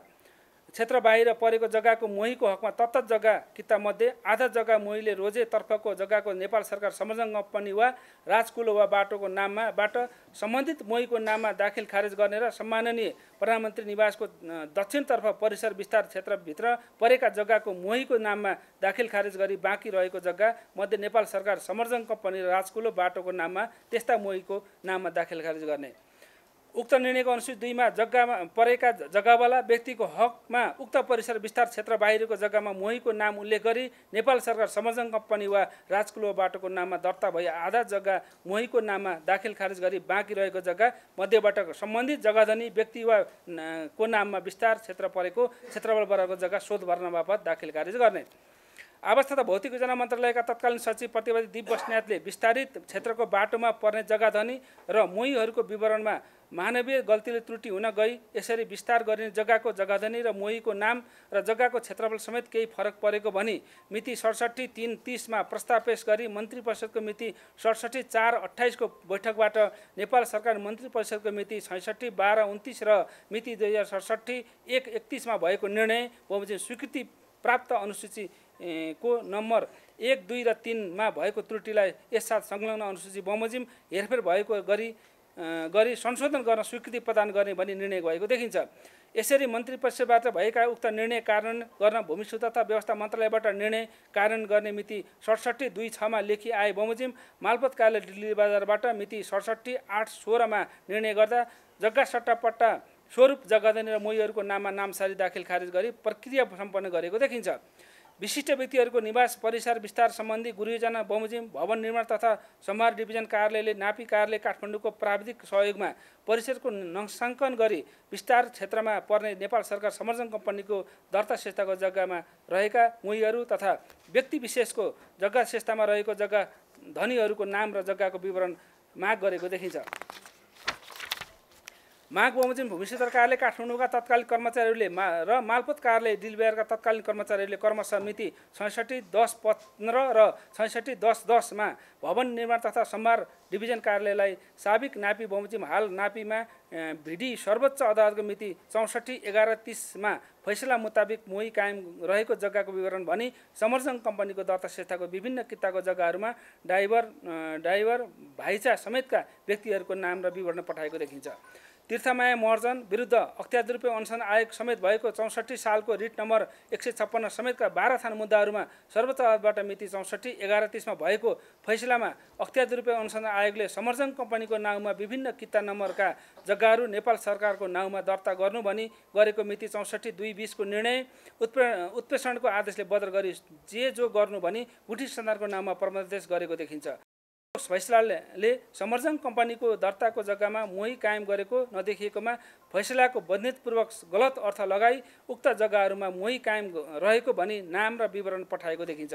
क्षेत्र बाहिर परेको जग्गाको मोहीको हकमा तत्त जग्गा मध्ये आधा जग्गा मोहीले रोजेतर्फको जग्गाको नेपाल सरकार समजङ पनि वा राजकुलो वा बाटोको नाममा बाट सम्बन्धित मोहीको नाममा दाखिल खारेज गर्ने र सम्माननीय प्रधानमन्त्री निवासको दक्षिणतर्फ परिसर विस्तार क्षेत्रभित्र परेका जग्गाको मोहीको नाममा दाखिल खारेज गरी बाँकी रहेको जग्गा मध्ये नेपाल सरकार समर्जङ पनि राजकुलो बाटोको नाममा त्यस्ता मोहीको नाममा दाखिल खारेज गर्ने उक्त निर्णयको अनुसूचित दुईमा जग्गामा परेका जग्गावाला व्यक्तिको हकमा उक्त परिसर विस्तार क्षेत्र बाहिरको जग्गामा मोहीको नाम उल्लेख गरी नेपाल सरकार समजङ कम्पनी वा राजकुलो बाटोको नाममा दर्ता भए आधा जग्गा मोहीको नाममा दाखिल खारेज गरी बाँकी रहेको जग्गा मध्यबाट सम्बन्धित जग्गाधनी व्यक्ति वा को नाममा विस्तार क्षेत्र परेको क्षेत्रफल बराबरको जग्गा शोध भर्न बापत दाखिल खारेज गर्ने अवस्था त भौतिक योजना मन्त्रालयका तत्कालीन सचिव प्रतिवादी दिप बस्नेतले विस्तारित क्षेत्रको बाटोमा पर्ने जग्गाधनी र मोहीहरूको विवरणमा मानवीय गल्तीले त्रुटि हुन गई यसरी विस्तार गरिने जग्गाको जग्गाधनी र मोहीको नाम र जग्गाको क्षेत्रफल समेत केही फरक परेको भनी मिति सडसठी तिन तिसमा प्रस्ताव पेश गरी मन्त्री परिषदको मिति सडसठी चार अठाइसको बैठकबाट नेपाल सरकार मन्त्री परिषदको मिति छैसठी बाह्र उन्तिस र मिति दुई हजार सडसठी एक एकतिसमा भएको निर्णय बमोजिम स्वीकृति प्राप्त अनुसूची को नम्बर एक दुई र तिनमा भएको त्रुटिलाई यससाथ संलग्न अनुसूची बमोजिम हेरफेर भएको गरी गरी संशोधन गर्न स्वीकृति प्रदान गर्ने भनी निर्णय भएको देखिन्छ यसरी मन्त्री परिषदबाट भएका उक्त निर्णय कारण गर्न भूमि तथा व्यवस्था मन्त्रालयबाट निर्णय कारण गर्ने मिति सडसट्ठी दुई छमा लेखी आए बमोजिम मालपत कार्यालय दिल्ली बजारबाट मिति सडसट्ठी आठ सोह्रमा निर्णय गर्दा जग्गा सट्टापट्टा स्वरूप जग्गा दिने र मोहीहरूको नाममा नामसारी दाखिल खारेज गरी प्रक्रिया सम्पन्न गरेको देखिन्छ विशिष्ट व्यक्तिहरूको निवास परिसर विस्तार सम्बन्धी गुरुयोजना बमोजिम भवन निर्माण तथा सम्हार डिभिजन कार्यालयले नापी कार्यालय काठमाडौँको प्राविधिक सहयोगमा परिसरको नङ्साङ्कन गरी विस्तार क्षेत्रमा पर्ने नेपाल सरकार समर्जन कम्पनीको दर्ता संस्थाको जग्गामा रहेका मुहीहरू तथा व्यक्ति विशेषको जग्गा संस्थामा रहेको जग्गा धनीहरूको नाम र जग्गाको विवरण माग गरेको देखिन्छ माघ बमोजिम भूमिष्ठ सरकारले काठमाडौँका तत्कालीन कर्मचारीहरूले मा र मालपोत कार्यालय दिलबिहारका तत्कालीन कर्मचारीहरूले समिति छैसठी दस पन्ध्र र छैसठी दस दसमा भवन निर्माण तथा सम्भार डिभिजन कार्यालयलाई साबिक नापी बमोजिम हाल नापीमा भिडी सर्वोच्च अदालतको मिति चौसठी एघार तिसमा फैसला मुताबिक मोही कायम रहेको जग्गाको विवरण भनी समरसङ कम्पनीको दर्ता संस्थाको विभिन्न किताको जग्गाहरूमा ड्राइभर ड्राइभर भाइचा समेतका व्यक्तिहरूको नाम र विवरण पठाएको देखिन्छ तीर्थमाया महर्जन विरुद्ध अख्तियार दुरुपयोग अनुसन्धान आयोग समेत भएको चौसठी सालको रिट नम्बर एक सय छप्पन्न समेतका बाह्र थान मुद्दाहरूमा सर्वोच्च अदालतबाट मिति चौसठी एघार तिसमा भएको फैसलामा अख्तियार दुरुपयोग अनुसन्धान आयोगले समर्जन कम्पनीको नाउँमा विभिन्न किता नम्बरका जग्गाहरू नेपाल सरकारको नाउँमा दर्ता गर्नु भनी गरेको मिति चौसठी दुई बिसको निर्णय उत्प्रे उत्प्रेषणको आदेशले बदल गरी जे जो गर्नु भनी गुठी सन्धारको नाउँमा परमादेश गरेको देखिन्छ फैसलाले समर्जङ कम्पनीको दर्ताको जग्गामा मोही कायम गरेको नदेखिएकोमा फैसलाको बन्धितपूर्वक गलत अर्थ लगाई उक्त जग्गाहरूमा मोही कायम रहेको भनी नाम र विवरण पठाएको देखिन्छ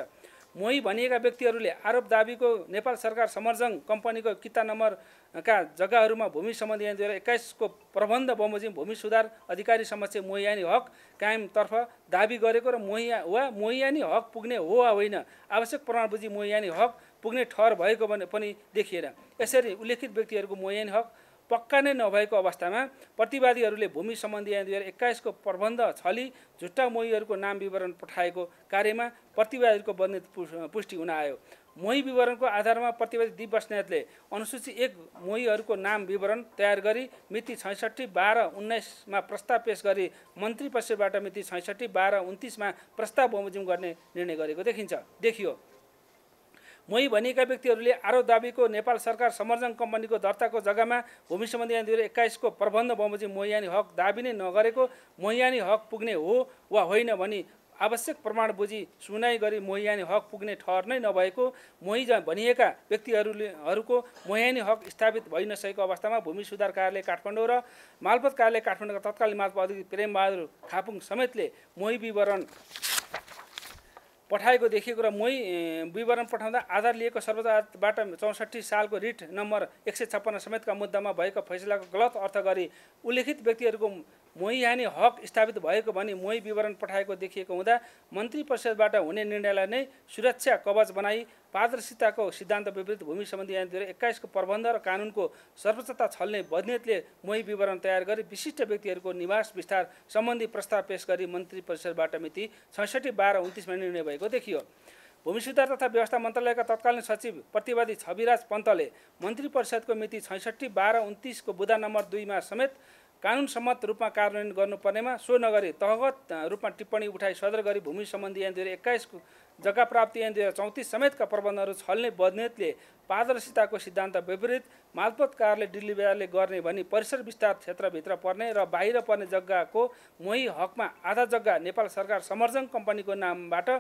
मोही भनिएका व्यक्तिहरूले आरोप दावीको नेपाल सरकार समर्जङ कम्पनीको किता नम्बरका जग्गाहरूमा भूमि सम्बन्धी ऐन दुई हजार एक्काइसको प्रबन्ध बमोजिम भूमि सुधार अधिकारी समक्ष मोहियानी हक कायमतर्फ दावी गरेको र मोहिया वा मोहियानी हक पुग्ने हो वा होइन आवश्यक प्रमाण बुझी मोहियानी हक पुग्ने ठहर भएको भने पनि देखिएन यसरी उल्लेखित व्यक्तिहरूको मोयन हक पक्का नै नभएको अवस्थामा प्रतिवादीहरूले भूमि सम्बन्धी ऐन दुई हजार एक्काइसको प्रबन्ध छली झुट्टा मोहीहरूको नाम विवरण पठाएको कार्यमा प्रतिवादीहरूको बन्ने पुष्टि हुन आयो मोही विवरणको आधारमा प्रतिवादी दिप बस्नेतले अनुसूची एक मोहीहरूको नाम विवरण तयार गरी मिति छैसठी बाह्र उन्नाइसमा प्रस्ताव पेस गरी मन्त्री परिषदबाट मिति छैसठी बाह्र उन्तिसमा प्रस्ताव बमोजिम गर्ने निर्णय गरेको देखिन्छ देखियो मोही भनिएका व्यक्तिहरूले आरोप दाबीको नेपाल सरकार समर्जन कम्पनीको दर्ताको जग्गामा भूमि सम्बन्धी दुई हजार एक्काइसको प्रबन्ध बमोजिम मोहियानी हक दाबी नै नगरेको मोहियानी हक पुग्ने हो वा होइन भनी आवश्यक प्रमाण बुझी सुनाइ गरी मोहियानी हक पुग्ने ठहर नै नभएको मोही भनिएका व्यक्तिहरूलेहरूको मोहियानी हक स्थापित भइ नसकेको अवस्थामा भूमि सुधार कार्यालय काठमाडौँ र मालपत कार्यालय काठमाडौँका तत्कालीन मालपत अधिकृत प्रेमबहादुर खापुङ समेतले मोही विवरण पठाएको देखिएको र मै विवरण पठाउँदा आधार लिएको सर्वोच्चबाट चौसठी सालको रिट नम्बर एक सय छप्पन्न समेतका मुद्दामा भएको फैसलाको गलत अर्थ गरी उल्लेखित व्यक्तिहरूको मोही यानि हक स्थापित भएको भनी मोही विवरण पठाएको देखिएको हुँदा मन्त्री परिषदबाट हुने निर्णयलाई नै सुरक्षा कवच बनाई पारदर्शिताको सिद्धान्त विपरीत भूमि सम्बन्धी ऐन दुई हजार एक्काइसको प्रबन्ध र कानुनको सर्वोच्चता छल्ने बदनेतले मोही विवरण तयार गरी विशिष्ट व्यक्तिहरूको निवास विस्तार सम्बन्धी प्रस्ताव पेश गरी मन्त्री परिषदबाट मिति छैसठी बाह्र उन्तिसमा निर्णय भएको देखियो भूमि सुधार तथा व्यवस्था मन्त्रालयका तत्कालीन सचिव प्रतिवादी छविराज पन्तले मन्त्री परिषदको मिति छैसठी बाह्र उन्तिसको बुधा नम्बर दुईमा समेत कानुन सम्मत रूपमा कार्यान्वयन गर्नुपर्नेमा सो नगरी तहगत रूपमा टिप्पणी उठाई सदर गरी भूमि सम्बन्धी ऐन दुई हजार एक्काइसको जग्गा प्राप्ति ऐन दुई हजार चौतिस समेतका प्रबन्धहरू छल्ने बदनेतले पारदर्शिताको सिद्धान्त विपरीत मालपोत डिल्ली बजारले गर्ने भनी परिसर विस्तार क्षेत्रभित्र पर्ने र बाहिर पर्ने जग्गाको मोही हकमा आधा जग्गा नेपाल सरकार समर्जङ कम्पनीको नामबाट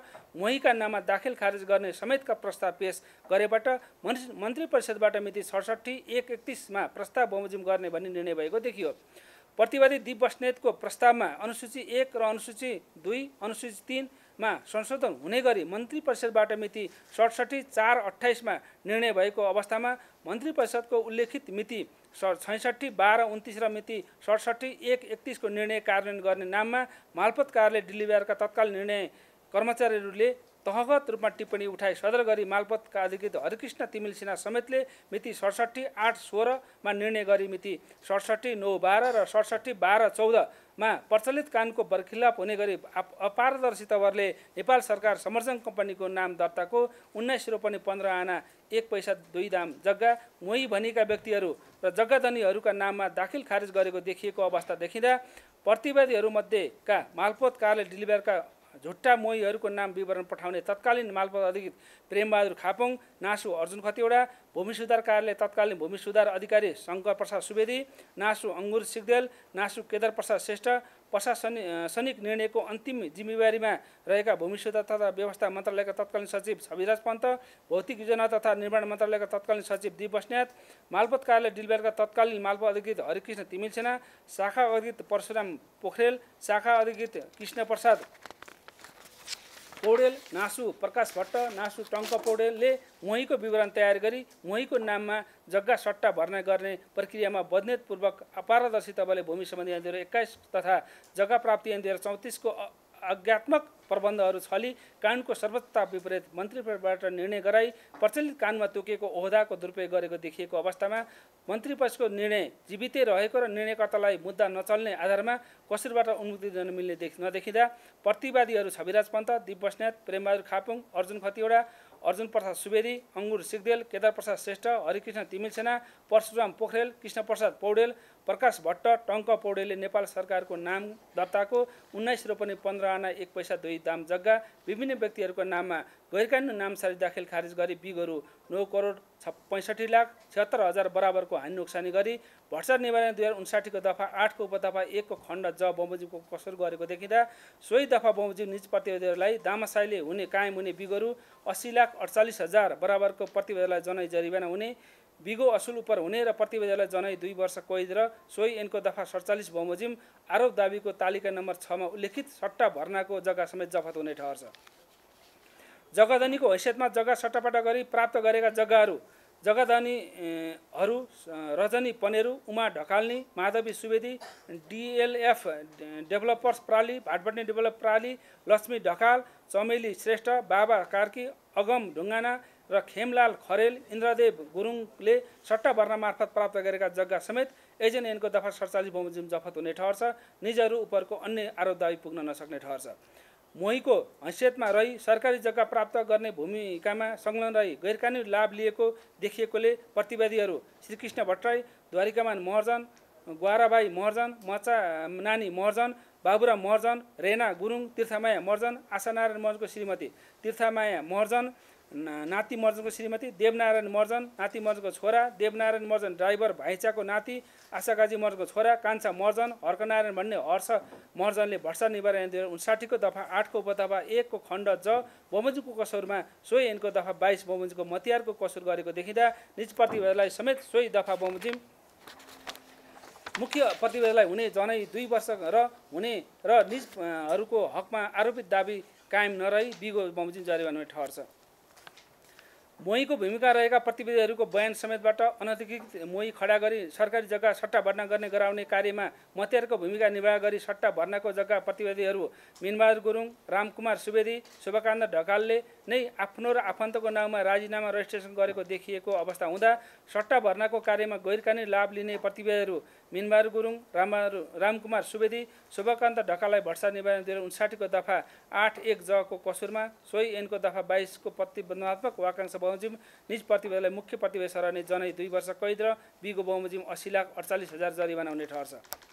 मोहीका नाममा दाखिल खारेज गर्ने समेतका प्रस्ताव पेस गरेबाट मन्त्री परिषदबाट मिति सडसठी एक एकतिसमा प्रस्ताव बमोजिम गर्ने भनी निर्णय भएको देखियो प्रतिवादी दिप बस्नेतको प्रस्तावमा अनुसूची एक र अनुसूची दुई अनुसूची तिन मा संशोधन हुने गरी मन्त्री परिषदबाट मिति सडसठी चार अठाइसमा निर्णय भएको अवस्थामा मन्त्री परिषदको उल्लेखित मिति स छैसठी बाह्र उन्तिस र मिति सडसठी एक एकतिसको निर्णय कार्यान्वयन गर्ने नाममा मालपत कार्यालय बिहारका तत्काल निर्णय कर्मचारीहरूले तहगत रूपमा टिप्पणी उठाए सदर गरी मालपतका अधिकृत हरिकृष्ण तिमिल सिन्हा समेतले मिति सडसठी आठ सोह्रमा निर्णय गरी मिति सडसठी नौ बाह्र र सडसठी बाह्र चौध मा प्रचलित कानुनको बर्खिलाप हुने गरी तवरले नेपाल सरकार समर्थन कम्पनीको नाम दर्ताको उन्नाइस रोपनी पन्ध्र आना एक पैसा दुई दाम जग्गा मोही भनेका व्यक्तिहरू र जग्गाधनीहरूका नाममा दाखिल खारेज गरेको देखिएको अवस्था देखिँदा प्रतिवादीहरूमध्येका मालपोत कार्यालय डेलिभरका झुट्टा मोहीहरूको नाम विवरण पठाउने तत्कालीन मालपत अधिकृत प्रेमबहादुर खापङ नासु अर्जुन खतिवडा भूमि सुधार कार्यालय तत्कालीन भूमि सुधार अधिकारी शङ्कर प्रसाद सुवेदी नासु अङ्गुर सिग्देल नासु केदार प्रसाद श्रेष्ठ प्रशासनिक निर्णयको अन्तिम जिम्मेवारीमा रहेका भूमि सुधार तथा व्यवस्था मन्त्रालयका तत्कालीन सचिव छविराज पन्त भौतिक योजना तथा निर्माण मन्त्रालयका तत्कालीन सचिव दिप बस्नेत मालपत कार्यालय डिलबेरका तत्कालीन मालपत अधिकृत हरिकृष्ण तिमिल सेना शाखा अधिकृत परशुराम पोखरेल शाखा अधिकृत कृष्ण प्रसाद पौडेल नासु प्रकाश भट्ट नासु टङ्क पौडेलले उहीँको विवरण तयार गरी उहीँको नाममा जग्गा सट्टा भर्ना गर्ने प्रक्रियामा बदनेतपूर्वक अपारदर्शी तपाईँले भूमि सम्बन्धी ऐन एक्काइस तथा जग्गा प्राप्ति ऐन चौतिसको अज्ञात्मक प्रबन्धहरू छली कानको सर्वोच्चता विपरीत मन्त्रीपदबाट निर्णय गराई प्रचलित कानमा तोकेको ओहदाको दुरुपयोग गरेको देखिएको अवस्थामा मन्त्री पदको निर्णय जीवितै रहेको र निर्णयकर्तालाई मुद्दा नचल्ने आधारमा कसरीबाट उन्मुक्ति दिन मिल्ने देखि नदेखिँदा प्रतिवादीहरू छविराज पन्त दिप बस्नेत प्रेमबहादुर खापुङ अर्जुन खतिवडा अर्जुन प्रसाद सुवेदी अङ्गुर सिगदेल प्रसाद श्रेष्ठ हरिकृष्ण तिमिल परशुराम पोखरेल कृष्ण प्रसाद पौडेल प्रकाश भट्ट टङ्क पौडेलले नेपाल सरकारको नाम दर्ताको उन्नाइस रोपनी पन्ध्र आना एक पैसा दुई केही दाम जग्गा विभिन्न व्यक्तिहरूको नाममा गैरकानुन नामसारी दाखिल खारेज गरी बिगहरू नौ करोड छ पैँसठी लाख छिहत्तर हजार बराबरको हानि नोक्सानी गरी भ्रष्टाचार निवारण दुई हजार उन्साठीको दफा आठको उपदफा एकको खण्ड ज बमोजिमको कसुर गरेको देखिँदा सोही दफा बमोजिम निज प्रतिवेदीहरूलाई दामासाईले हुने कायम हुने बिगहरू अस्सी लाख अडचालिस हजार बराबरको प्रतिवेदीलाई जनै जरिवाना हुने बिगो असुल उप हुने र प्रतिवेदलाई जनाई दुई वर्ष कैद र सोही एनको दफा सडचालिस बमोजिम आरोप दावीको तालिका नम्बर छमा उल्लेखित सट्टा भर्नाको जग्गा समेत जफत हुने ठहर छ जग्गाधनीको हैसियतमा जग्गा सट्टापट्टा गरी प्राप्त गरेका जग्गाहरू जग्गाधनीहरू रजनी पनेरु उमा ढकाल्नी माधवी सुवेदी डिएलएफ डेभलपर्स प्राली भाटबटनी डेभलप प्राली लक्ष्मी ढकाल चमेली श्रेष्ठ बाबा कार्की अगम ढुङ्गाना र खेमलाल खरेल इन्द्रदेव गुरुङले सट्टा भर्ना मार्फत प्राप्त गरेका जग्गा समेत एजेन्ट एनको दफा सडचालिस बमोजिम जफत हुने ठहर छ निजहरू उपरको अन्य आरोप दावी पुग्न नसक्ने ठहर छ मोहीको हैसियतमा रही सरकारी जग्गा प्राप्त गर्ने भूमिकामा संलग्न रही गैरकानुनी लाभ लिएको देखिएकोले प्रतिवादीहरू श्रीकृष्ण भट्टराई द्वारिकामान महर्जन ग्वाराबाई महर्जन मचा नानी महर्जन बाबुरा महर्जन रेना गुरुङ तीर्थमाया महर्जन आशानारायण महर्जनको श्रीमती तीर्थमाया महर्जन नाति मर्जनको श्रीमती देवनारायण मर्जन नाति मर्जनको छोरा देवनारायण मर्जन ड्राइभर भाइचाको नाति आशाकाजी मर्जनको छोरा कान्छा मर्जन हर्कनारायण भन्ने हर्ष मर्जनले भर्सा निवारण दुई हजार उन्साठीको दफा आठको उपदफा एकको खण्ड ज बमोजुको कसुरमा सोही ऐनको दफा बाइस बमोजीको मतियारको कसुर गरेको देखिँदा निज प्रतिभालाई समेत सोही दफा बमोजिम मुख्य प्रतिवेदलाई हुने जनै दुई वर्ष र हुने र निजहरूको हकमा आरोपित दाबी कायम नरही बिगो बमोजिम जरिवान ठहर छ मोहीको भूमिका रहेका प्रतिविधिहरूको बयान समेतबाट अनधिकृत मोही खडा गरी सरकारी जग्गा सट्टा भर्ना गर्ने गराउने कार्यमा मतियारको भूमिका निर्वाह गरी सट्टा भर्नाको जग्गा प्रतिवेदीहरू मिनबहादुर गुरुङ रामकुमार सुवेदी शुभकान्त ढकालले नै आफ्नो र आफन्तको नाउँमा राजीनामा रजिस्ट्रेसन गरेको देखिएको अवस्था हुँदा सट्टा भर्नाको कार्यमा गैरकानुनी लाभ लिने प्रतिवेदहरू मिनबहादुर गुरुङ रामा रामकुमार सुवेदी शुभकान्त ढकाललाई भर्सा निवारण दुई हजार उन्साठीको दफा आठ एक जको कसुरमा सोही एनको दफा बाइसको प्रतिबन्धात्मक वाकांश बमोजिम निज प्रतिवेदलाई मुख्य प्रतिवेद सरहने जनै दुई वर्ष कैद र बिगो बमोजिम असी लाख अडचालिस हजार जरिवाना हुने ठहर छ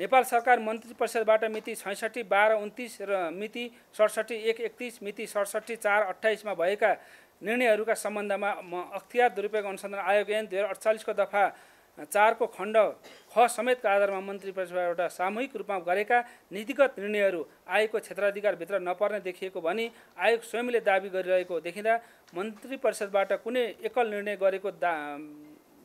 नेपाल सरकार मन्त्री परिषदबाट मिति छैसठी बाह्र उन्तिस र मिति सडसठी एक एकतिस मिति सडसठी चार अठाइसमा भएका निर्णयहरूका सम्बन्धमा म अख्तियार दुरुपयोग अनुसन्धान आयोग ऐन दुई हजार अडचालिसको दफा चारको खण्ड ख समेतको आधारमा मन्त्री परिषदबाट सामूहिक रूपमा गरेका नीतिगत निर्णयहरू आयोगको क्षेत्राधिकारभित्र नपर्ने देखिएको भनी आयोग स्वयंले दावी गरिरहेको देखिँदा मन्त्री परिषदबाट कुनै एकल निर्णय गरेको दा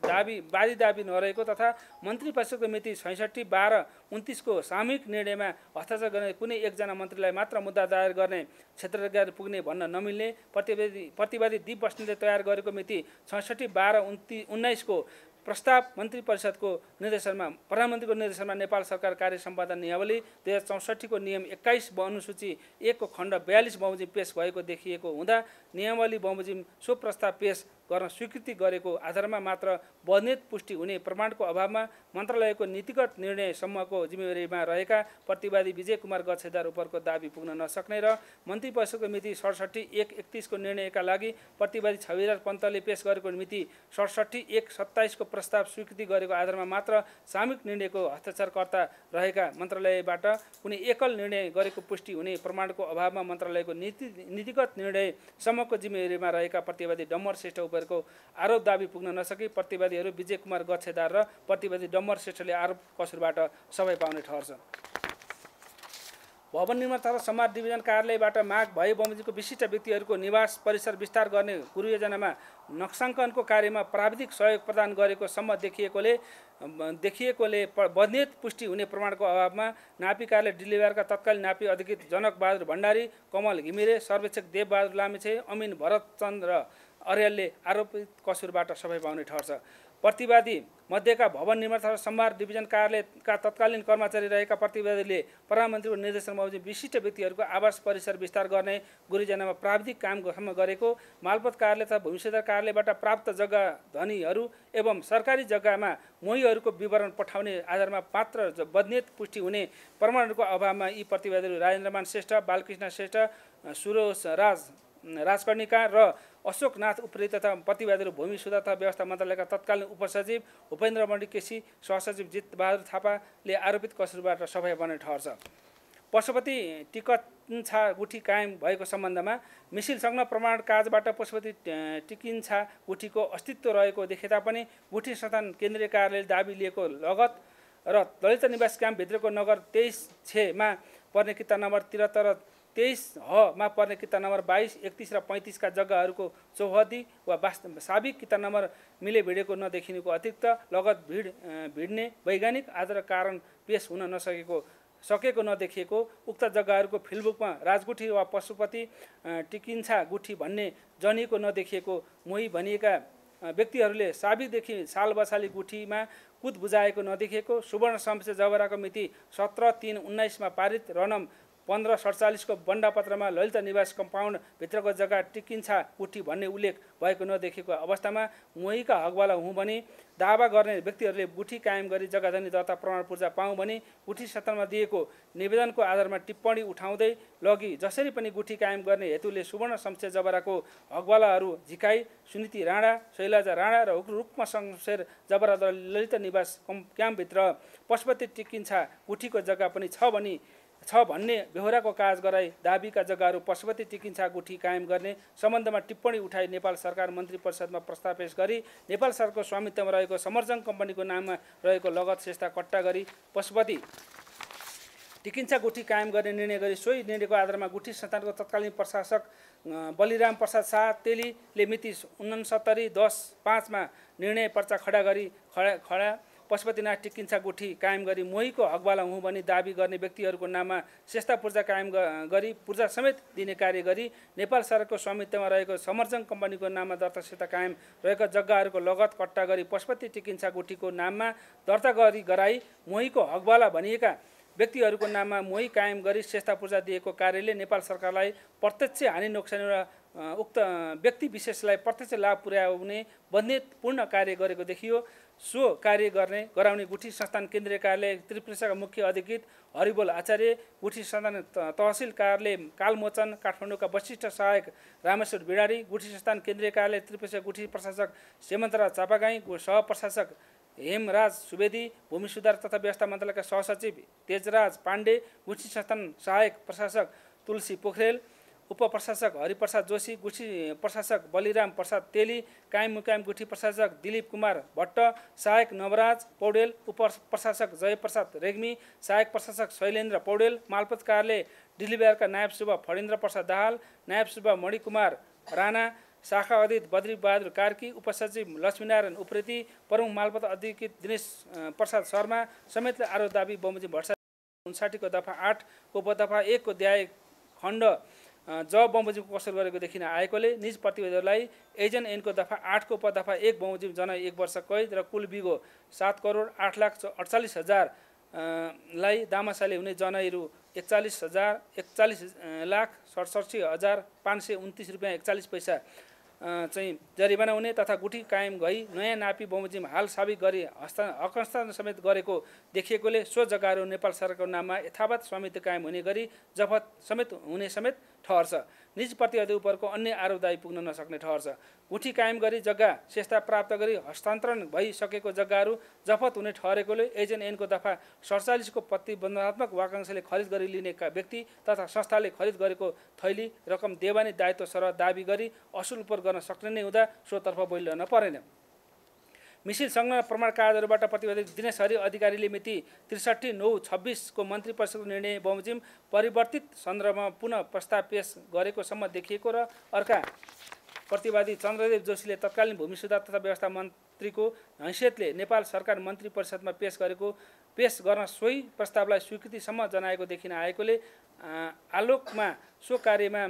दाबी वादी दाबी नरहेको तथा मन्त्री परिषदको मिति छैसठी बाह्र उन्तिसको सामूहिक निर्णयमा हस्ताक्षर गर्ने कुनै एकजना मन्त्रीलाई मात्र मुद्दा दायर गर्ने क्षेत्र पुग्ने भन्न नमिल्ने प्रतिवादी प्रतिवादी दिप बस्नेले तयार गरेको मिति छैसठी बाह्र उन्ति उन्नाइसको प्रस्ताव मन्त्री परिषदको निर्देशनमा प्रधानमन्त्रीको निर्देशनमा नेपाल सरकार कार्य सम्पादन नियमावली दुई हजार चौसठीको नियम एक्काइस ब अनुसूची एकको खण्ड बयालिस बमोजिम पेस भएको देखिएको हुँदा नियमावली बमोजिम सो प्रस्ताव पेस गर्न स्वीकृति गरेको आधारमा मात्र बनेत पुष्टि हुने प्रमाणको अभावमा मन्त्रालयको नीतिगत निर्णय समूहको जिम्मेवारीमा रहेका प्रतिवादी विजय कुमार गच्छेदार उपरको दावी पुग्न नसक्ने र मन्त्री परिषदको मिति सडसठी एक एकतिसको निर्णयका लागि प्रतिवादी छविराज पन्तले पेस गरेको मिति सडसठी एक सत्ताइसको प्रस्ताव स्वीकृति गरेको आधारमा मात्र सामूहिक निर्णयको हस्ताक्षरकर्ता रहेका मन्त्रालयबाट कुनै एकल निर्णय गरेको पुष्टि हुने प्रमाणको अभावमा मन्त्रालयको नीति नीतिगत निर्णयसम्मको जिम्मेवारीमा रहेका प्रतिवादी डम्बर श्रेष्ठ उपरको आरोप दावी पुग्न नसके प्रतिवादीहरू विजय कुमार गच्छेदार र प्रतिवादी डम्बर श्रेष्ठले आरोप कसुरबाट सबै पाउने ठहर छ भवन निर्माण तथा समाज डिभिजन कार्यालयबाट माग भए बमोजिमको विशिष्ट व्यक्तिहरूको निवास परिसर विस्तार गर्ने कुरो योजनामा नक्साङ्कनको कार्यमा प्राविधिक सहयोग प्रदान गरेको सम्म देखिएकोले देखिएकोले बधित पुष्टि हुने प्रमाणको अभावमा नापी कार्यालय डिलिभरका तत्कालीन नापी अधिकृत जनकबहादुर भण्डारी कमल घिमिरे सर्वेक्षक देवबहादुर लामेछे अमिन भरतचन्द्र अर्यालले आरोपित कसुरबाट सफाइ पाउने ठहर छ प्रतिवादी मध्येका भवन निर्माण तथा सम्भार डिभिजन कार्यालयका तत्कालीन कर्मचारी रहेका प्रतिवादीले प्रधानमन्त्रीको निर्देशनमा बमोजिम विशिष्ट व्यक्तिहरूको आवास परिसर विस्तार गर्ने गुरुजनामा प्राविधिक कामसम्म गरेको मालपत कार्यालय तथा भूमिसेदार कार्यालयबाट प्राप्त जग्गा धनीहरू एवं सरकारी जग्गामा मोहीहरूको विवरण पठाउने आधारमा पात्र बदनेत पुष्टि हुने प्रमाणहरूको अभावमा यी प्रतिवादीहरू राजेन्द्रमान श्रेष्ठ बालकृष्ण श्रेष्ठ सुरोज राज राजकर्णिका र अशोकनाथ उप्रेत तथा प्रतिवादीहरू भूमि सुधार तथा व्यवस्था मन्त्रालयका तत्कालीन उपसचिव उपेन्द्र मणि केसी सहसचिव बहादुर थापाले आरोपित कसुरबाट सफा बन्ने ठहर छ पशुपति टिकन्छा गुठी कायम भएको सम्बन्धमा मिसिल संलग्न प्रमाण काजबाट पशुपति टिकिन्छा गुठीको अस्तित्व रहेको देखे तापनि गुठी संस्थान केन्द्रीय कार्यालयले दाबी लिएको लगत र दलित निवास क्याम्पभित्रको नगर तेइस छेमा पर्ने किता नम्बर त्रिहत्तर तेइस हमा पर्ने किता नम्बर बाइस एकतिस र पैँतिसका जग्गाहरूको चौहदी वा वास्तव साबिक किता नम्बर मिले भिडेको नदेखिनुको अतिरिक्त लगत भिड भिड्ने वैज्ञानिक आधार कारण पेस हुन नसकेको सकेको नदेखिएको उक्त जग्गाहरूको फिल्डबुकमा राजगुठी वा पशुपति टिकिन्छा गुठी भन्ने जनिएको नदेखिएको मोही भनिएका व्यक्तिहरूले साबिकदेखि साल बसाली गुठीमा कुद बुझाएको नदेखिएको सुवर्ण शमशे जबराको मिति सत्र तिन उन्नाइसमा पारित रनम पन्ध्र सडचालिसको बन्डापत्रमा ललिता निवास कम्पाउन्डभित्रको जग्गा टिकिन्छा कुठी भन्ने उल्लेख भएको नदेखेको अवस्थामा उहीँका हकवाला हुँ भने दावा गर्ने व्यक्तिहरूले गुठी कायम गरी जग्गाधनी दर्ता प्रमाण पूर्जा पाऊँ भने गुठी सत्रमा दिएको निवेदनको आधारमा टिप्पणी उठाउँदै लगी जसरी पनि गुठी कायम गर्ने हेतुले सुवर्ण शमशेर जबराको हकवालाहरू झिकाई सुनिति राणा शैलाजा राणा र रुक्म शमशेर जबरा ललिता निवास क्याम्पभित्र पशुपति टिकिन्छा गुठीको जग्गा पनि छ भने छ भन्ने बेहोराको काज गराई दाबीका जग्गाहरू पशुपति चिकित्सा गुठी कायम गर्ने सम्बन्धमा टिप्पणी उठाई नेपाल सरकार मन्त्री परिषदमा प्रस्ताव पेश गरी नेपाल सरकारको स्वामित्वमा रहेको समर्जङ कम्पनीको नाममा रहेको लगत सेस्ता कट्टा गरी पशुपति चिकित्सा गुठी कायम गर्ने निर्णय गरी सोही निर्णयको आधारमा गुठी संस्थानको तत्कालीन प्रशासक बलिराम प्रसाद शाह तेलीले मिति उन्सत्तरी दस पाँचमा निर्णय पर्चा खडा गरी खडा खडा पशुपतिनाथ टिकिन्सा गुठी कायम गरी मोहीको हकवाला हुँ भनी दावी गर्ने व्यक्तिहरूको नाममा श्रेष्ठता पूर्जा कायम गरी पूर्जा समेत दिने कार्य गरी नेपाल सरकारको स्वामित्वमा रहेको समर्जङ कम्पनीको नाममा दर्ता सेता कायम रहेका जग्गाहरूको लगत कट्टा गरी पशुपति टिकिन्सा गुठीको नाममा दर्ता गरी गराई मोहीको हकवाला भनिएका व्यक्तिहरूको नाममा मोही कायम गरी श्रेष्ठा पूर्जा दिएको कार्यले नेपाल सरकारलाई प्रत्यक्ष हानि नोक्सानी र उक्त व्यक्ति विशेषलाई प्रत्यक्ष लाभ पुर्याउने बन्धितपूर्ण कार्य गरेको देखियो सो कार्य गर्ने गराउने गुठी संस्थान केन्द्रीय कार्यालय त्रिपुरेसाका मुख्य अधिकृत हरिबोल आचार्य गुठी संस्थान तहसिल कार्यालय कालमोचन काठमाडौँका वशिष्ठ सहायक रामेश्वर भिडारी गुठी संस्थान केन्द्रीय कार्यालय त्रिपुरेसा गुठी प्रशासक सेमन्तराज चापागाई सहप्रशासक हेमराज सुवेदी भूमि सुधार तथा व्यवस्था मन्त्रालयका सहसचिव तेजराज पाण्डे गुठी संस्थान सहायक प्रशासक तुलसी पोखरेल उपप्रशासक हरिप्रसाद जोशी गुठी प्रशासक बलिराम प्रसाद तेली कायम मुकायम गुठी प्रशासक दिलीप कुमार भट्ट सहायक नवराज पौडेल उप प्रशासक जयप्रसाद रेग्मी सहायक प्रशासक शैलेन्द्र पौडेल मालपत कार्यालय नायब शुभ फणेन्द्र प्रसाद दाहाल नायब शुभ मणिकुमार राणा शाखा अधित बहादुर कार्की उपसचिव लक्ष्मीनारायण उप्रेती प्रमुख मालपत अधिकृत दिनेश प्रसाद शर्मा समेतले आरोप दावी बमोजिम भट्ट उन्साठीको दफा आठ उपदफा एकको द्याय खण्ड जब बमोजिमको कसर गरेको देखिन आएकोले निज प्रतिवेदहरूलाई एजेन्ट एनको दफा आठको पदफा एक बमोजिम जन एक वर्ष कैद र कुल बिगो सात करोड आठ लाख अडचालिस हजार लाई दामासाले हुने जनहरू एकचालिस हजार एकचालिस लाख सडसठी हजार पाँच सय उन्तिस रुपियाँ एकचालिस पैसा चाहिँ जरिवाना हुने तथा गुठी कायम गई नयाँ नापी बमोजिम हाल साबिक गरी हस्ता हस्तान्तरण समेत गरेको देखिएकोले सो जग्गाहरू नेपाल सरकारको नाममा यथावत स्वामित्व कायम हुने गरी जफत समेत हुने समेत ठहर छ निज प्रतिवादी उपरको अन्य आरोपदायी पुग्न नसक्ने ठहर छ गुठी कायम गरी जग्गा सेस्ता प्राप्त गरी हस्तान्तरण भइसकेको जग्गाहरू जफत हुने ठहरेकोले एजेन्ट एनको दफा सडचालिसको प्रतिबन्धात्मक वाकांशले खरिद गरी लिने व्यक्ति तथा संस्थाले खरिद गरेको थैली रकम देवानी दायित्व सरह दावी गरी असुल उप गर्न सक्ने नै हुँदा सोतर्फ बोलिरहन परेन मिसिल संलग्न प्रमाण कागजहरूबाट दिनेश हरि अधिकारीले मिति त्रिसठी नौ छब्बिसको मन्त्री परिषदको निर्णय बमोजिम परिवर्तित सन्दर्भमा पुनः प्रस्ताव पेश गरेकोसम्म देखिएको र अर्का प्रतिवादी चन्द्रदेव जोशीले तत्कालीन भूमि सुधार तथा व्यवस्था मन्त्रीको हैसियतले नेपाल सरकार मन्त्री परिषदमा पेस गरेको पेश गर्न सोही प्रस्तावलाई स्वीकृतिसम्म जनाएको देखिन आएकोले आलोकमा सो कार्यमा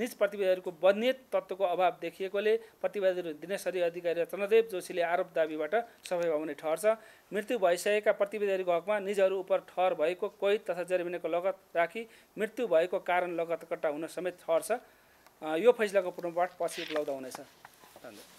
निज प्रतिवादीहरूको बन्यत तत्त्वको अभाव देखिएकोले प्रतिवादीहरू दिनेश्वरी अधिकारी र चन्द्रदेव जोशीले आरोप दाबीबाट सफाइ हुने ठहर छ मृत्यु भइसकेका प्रतिवेदीहरूको हकमा निजहरू उप ठहर भएको कोही तथा जरिमिनेको लगत राखी मृत्यु भएको कारण लगत लगतकट्टा हुन समेत ठहर छ यो फैसलाको पूर्णपाठ पछि उपलब्ध हुनेछ धन्यवाद